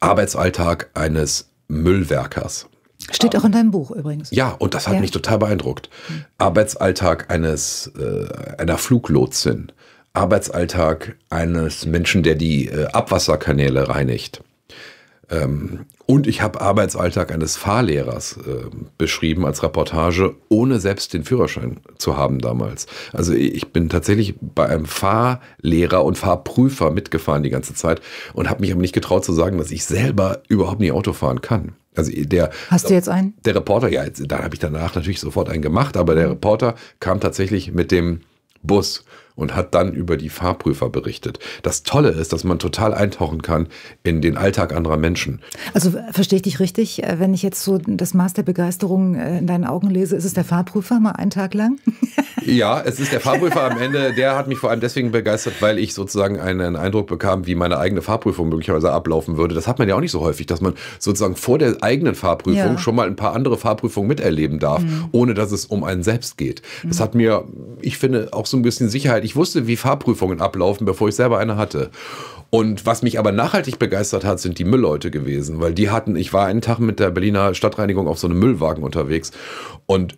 Arbeitsalltag eines Müllwerkers. Steht auch in deinem Buch übrigens. Ja, und das hat ja. mich total beeindruckt. Mhm. Arbeitsalltag eines äh, einer Fluglotsin. Arbeitsalltag eines Menschen, der die äh, Abwasserkanäle reinigt. Ähm, und ich habe Arbeitsalltag eines Fahrlehrers äh, beschrieben als Reportage, ohne selbst den Führerschein zu haben damals. Also ich bin tatsächlich bei einem Fahrlehrer und Fahrprüfer mitgefahren die ganze Zeit und habe mich aber nicht getraut zu sagen, dass ich selber überhaupt nicht Auto fahren kann. Also der, Hast du jetzt einen? Der Reporter, ja, da habe ich danach natürlich sofort einen gemacht, aber der mhm. Reporter kam tatsächlich mit dem Bus und hat dann über die Fahrprüfer berichtet. Das Tolle ist, dass man total eintauchen kann in den Alltag anderer Menschen. Also verstehe ich dich richtig, äh, wenn ich jetzt so das Maß der Begeisterung äh, in deinen Augen lese, ist es der Fahrprüfer mal einen Tag lang? Ja, es ist der Fahrprüfer am Ende, der hat mich vor allem deswegen begeistert, weil ich sozusagen einen Eindruck bekam, wie meine eigene Fahrprüfung möglicherweise ablaufen würde. Das hat man ja auch nicht so häufig, dass man sozusagen vor der eigenen Fahrprüfung ja. schon mal ein paar andere Fahrprüfungen miterleben darf, mhm. ohne dass es um einen selbst geht. Das mhm. hat mir, ich finde, auch so ein bisschen Sicherheit ich wusste, wie Fahrprüfungen ablaufen, bevor ich selber eine hatte. Und was mich aber nachhaltig begeistert hat, sind die Müllleute gewesen, weil die hatten, ich war einen Tag mit der Berliner Stadtreinigung auf so einem Müllwagen unterwegs und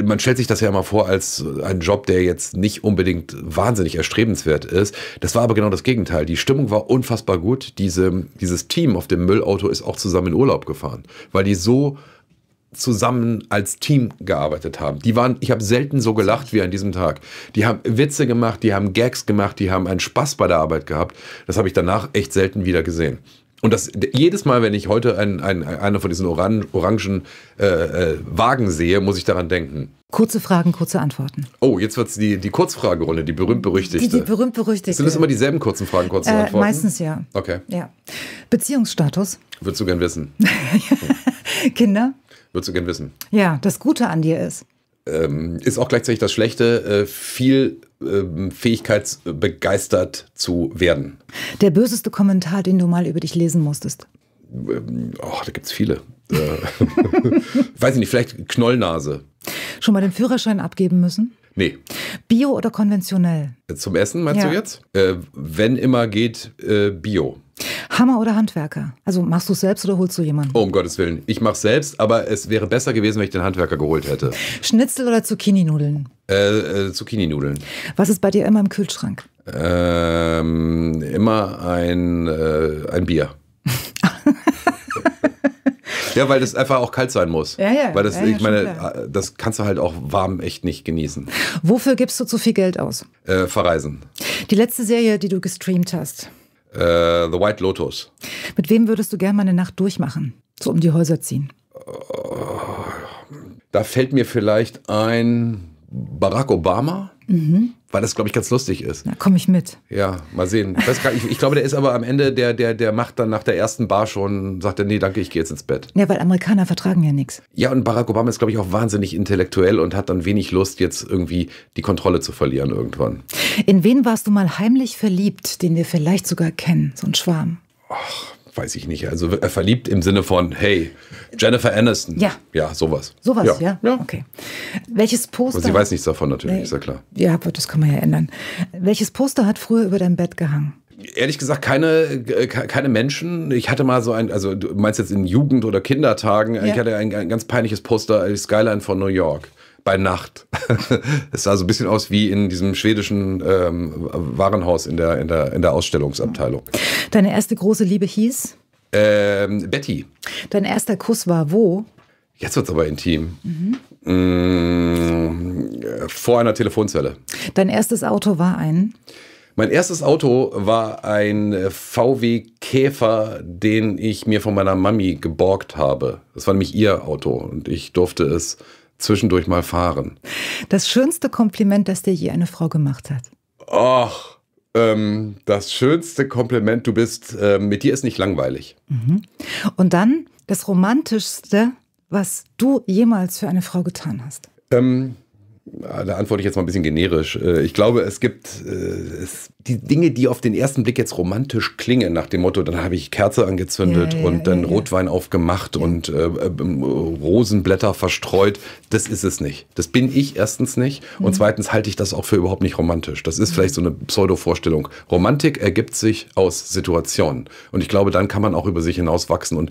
man stellt sich das ja immer vor als einen Job, der jetzt nicht unbedingt wahnsinnig erstrebenswert ist. Das war aber genau das Gegenteil. Die Stimmung war unfassbar gut. Diese, dieses Team auf dem Müllauto ist auch zusammen in Urlaub gefahren, weil die so zusammen als Team gearbeitet haben. Die waren, ich habe selten so gelacht wie an diesem Tag. Die haben Witze gemacht, die haben Gags gemacht, die haben einen Spaß bei der Arbeit gehabt. Das habe ich danach echt selten wieder gesehen. Und das jedes Mal, wenn ich heute einen, einen, einen von diesen oran, orangen äh, äh, Wagen sehe, muss ich daran denken. Kurze Fragen, kurze Antworten. Oh, jetzt wird es die, die Kurzfragerunde, die berühmt-berüchtigte. Die, die berühmt-berüchtigte. Sind das immer dieselben kurzen Fragen, kurze äh, Antworten? Meistens ja. Okay. Ja. Beziehungsstatus? Würdest du gern wissen. Kinder? Würdest du gern wissen? Ja, das Gute an dir ist. Ähm, ist auch gleichzeitig das Schlechte, äh, viel äh, fähigkeitsbegeistert zu werden. Der böseste Kommentar, den du mal über dich lesen musstest. Ähm, oh, da gibt es viele. Äh, weiß ich nicht, vielleicht Knollnase. Schon mal den Führerschein abgeben müssen? Nee. Bio oder konventionell? Zum Essen meinst ja. du jetzt? Äh, wenn immer geht, äh, Bio. Hammer oder Handwerker? Also machst du es selbst oder holst du jemanden? Oh, um Gottes Willen. Ich mache es selbst, aber es wäre besser gewesen, wenn ich den Handwerker geholt hätte. Schnitzel oder Zucchini-Nudeln? Äh, äh, Zucchini-Nudeln. Was ist bei dir immer im Kühlschrank? Ähm, immer ein, äh, ein Bier. Ja, weil das einfach auch kalt sein muss. Ja, ja. Weil das, ja, ja, ich meine, äh, das kannst du halt auch warm echt nicht genießen. Wofür gibst du zu viel Geld aus? Äh, verreisen. Die letzte Serie, die du gestreamt hast. Äh, The White Lotus. Mit wem würdest du gerne mal eine Nacht durchmachen? So um die Häuser ziehen? Da fällt mir vielleicht ein Barack Obama, mhm. weil das, glaube ich, ganz lustig ist. Da komme ich mit. Ja, mal sehen. Ich, ich, glaube, der ist aber am Ende, der, der, der macht dann nach der ersten Bar schon, sagt er, nee, danke, ich gehe jetzt ins Bett. Ja, weil Amerikaner vertragen ja nichts. Ja, und Barack Obama ist, glaube ich, auch wahnsinnig intellektuell und hat dann wenig Lust, jetzt irgendwie die Kontrolle zu verlieren irgendwann. In wen warst du mal heimlich verliebt, den wir vielleicht sogar kennen, so ein Schwarm? Och weiß ich nicht, also äh, verliebt im Sinne von, hey, Jennifer Aniston. Ja. Ja, sowas. Sowas, ja. ja. ja. Okay. Welches Poster. Aber sie weiß nichts davon natürlich, nee. ist ja klar. Ja, das kann man ja ändern. Welches Poster hat früher über dein Bett gehangen? Ehrlich gesagt, keine, äh, keine Menschen. Ich hatte mal so ein, also du meinst jetzt in Jugend- oder Kindertagen, ja. ich hatte ein, ein ganz peinliches Poster, äh, Skyline von New York bei Nacht. es sah so ein bisschen aus wie in diesem schwedischen ähm, Warenhaus in der, in, der, in der Ausstellungsabteilung. Deine erste große Liebe hieß? Ähm, Betty. Dein erster Kuss war wo? Jetzt wird's aber intim. Mhm. Mm, vor einer Telefonzelle. Dein erstes Auto war ein? Mein erstes Auto war ein äh, VW Käfer, den ich mir von meiner Mami geborgt habe. Das war nämlich ihr Auto und ich durfte es zwischendurch mal fahren. Das schönste Kompliment, das dir je eine Frau gemacht hat. Ach, ähm, das schönste Kompliment, du bist, äh, mit dir ist nicht langweilig. Mhm. Und dann das romantischste, was du jemals für eine Frau getan hast. Ähm, Ah, da antworte ich jetzt mal ein bisschen generisch. Äh, ich glaube, es gibt äh, es, die Dinge, die auf den ersten Blick jetzt romantisch klingen, nach dem Motto, dann habe ich Kerze angezündet ja, ja, und dann ja, Rotwein aufgemacht und äh, äh ähm, Rosenblätter verstreut. Das ist es nicht. Das bin ich erstens nicht und mhm. zweitens halte ich das auch für überhaupt nicht romantisch. Das ist mhm. vielleicht so eine Pseudo-Vorstellung. Romantik ergibt sich aus Situationen und ich glaube, dann kann man auch über sich hinaus wachsen und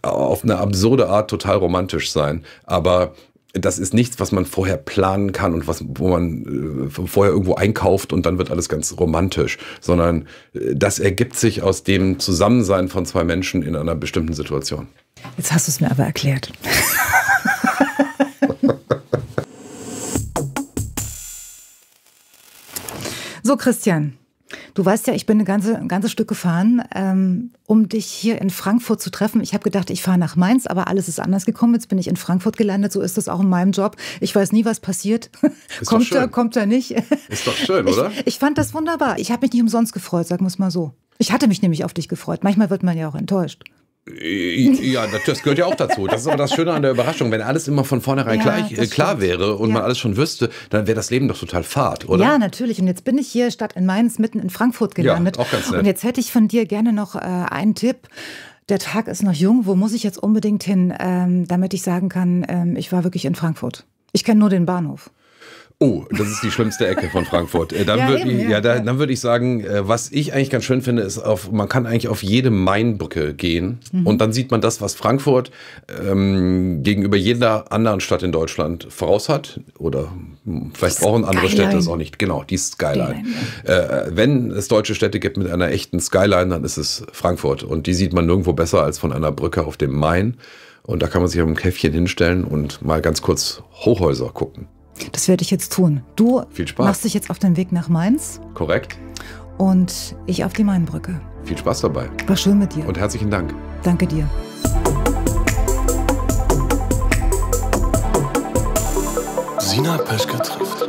auf eine absurde Art total romantisch sein. Aber das ist nichts, was man vorher planen kann und was, wo man äh, vorher irgendwo einkauft und dann wird alles ganz romantisch, sondern äh, das ergibt sich aus dem Zusammensein von zwei Menschen in einer bestimmten Situation. Jetzt hast du es mir aber erklärt. so, Christian. Du weißt ja, ich bin eine ganze, ein ganzes Stück gefahren, ähm, um dich hier in Frankfurt zu treffen. Ich habe gedacht, ich fahre nach Mainz, aber alles ist anders gekommen. Jetzt bin ich in Frankfurt gelandet. So ist das auch in meinem Job. Ich weiß nie, was passiert. kommt er, kommt er nicht. Ist doch schön, oder? Ich, ich fand das wunderbar. Ich habe mich nicht umsonst gefreut, sagen wir es mal so. Ich hatte mich nämlich auf dich gefreut. Manchmal wird man ja auch enttäuscht. Äh, ja, das gehört ja auch dazu. Das ist aber das Schöne an der Überraschung. Wenn alles immer von vornherein ja, gleich, äh, klar wäre und ja. man alles schon wüsste, dann wäre das Leben doch total fad, oder? Ja, natürlich. Und jetzt bin ich hier statt in Mainz mitten in Frankfurt gelandet. Ja, auch ganz nett. Und jetzt hätte ich von dir gerne noch äh, einen Tipp der Tag ist noch jung, wo muss ich jetzt unbedingt hin, ähm, damit ich sagen kann, ähm, ich war wirklich in Frankfurt. Ich kenne nur den Bahnhof. Oh, das ist die schlimmste Ecke von Frankfurt. Äh, dann ja, würde ja, ja. dann würd ich sagen, äh, was ich eigentlich ganz schön finde, ist, auf, man kann eigentlich auf jede Mainbrücke gehen mhm. und dann sieht man das, was Frankfurt ähm, gegenüber jeder anderen Stadt in Deutschland voraus hat oder vielleicht brauchen andere Städte das auch nicht. Genau, die Skyline. Die äh, äh, wenn es deutsche Städte gibt mit einer echten Skyline, dann ist es Frankfurt und die sieht man nirgendwo besser als von einer Brücke auf dem Main. Und da kann man sich auf dem Käffchen hinstellen und mal ganz kurz Hochhäuser gucken. Das werde ich jetzt tun. Du machst dich jetzt auf den Weg nach Mainz. Korrekt. Und ich auf die Mainbrücke. Viel Spaß dabei. War schön mit dir. Und herzlichen Dank. Danke dir. Sina Peschke trifft.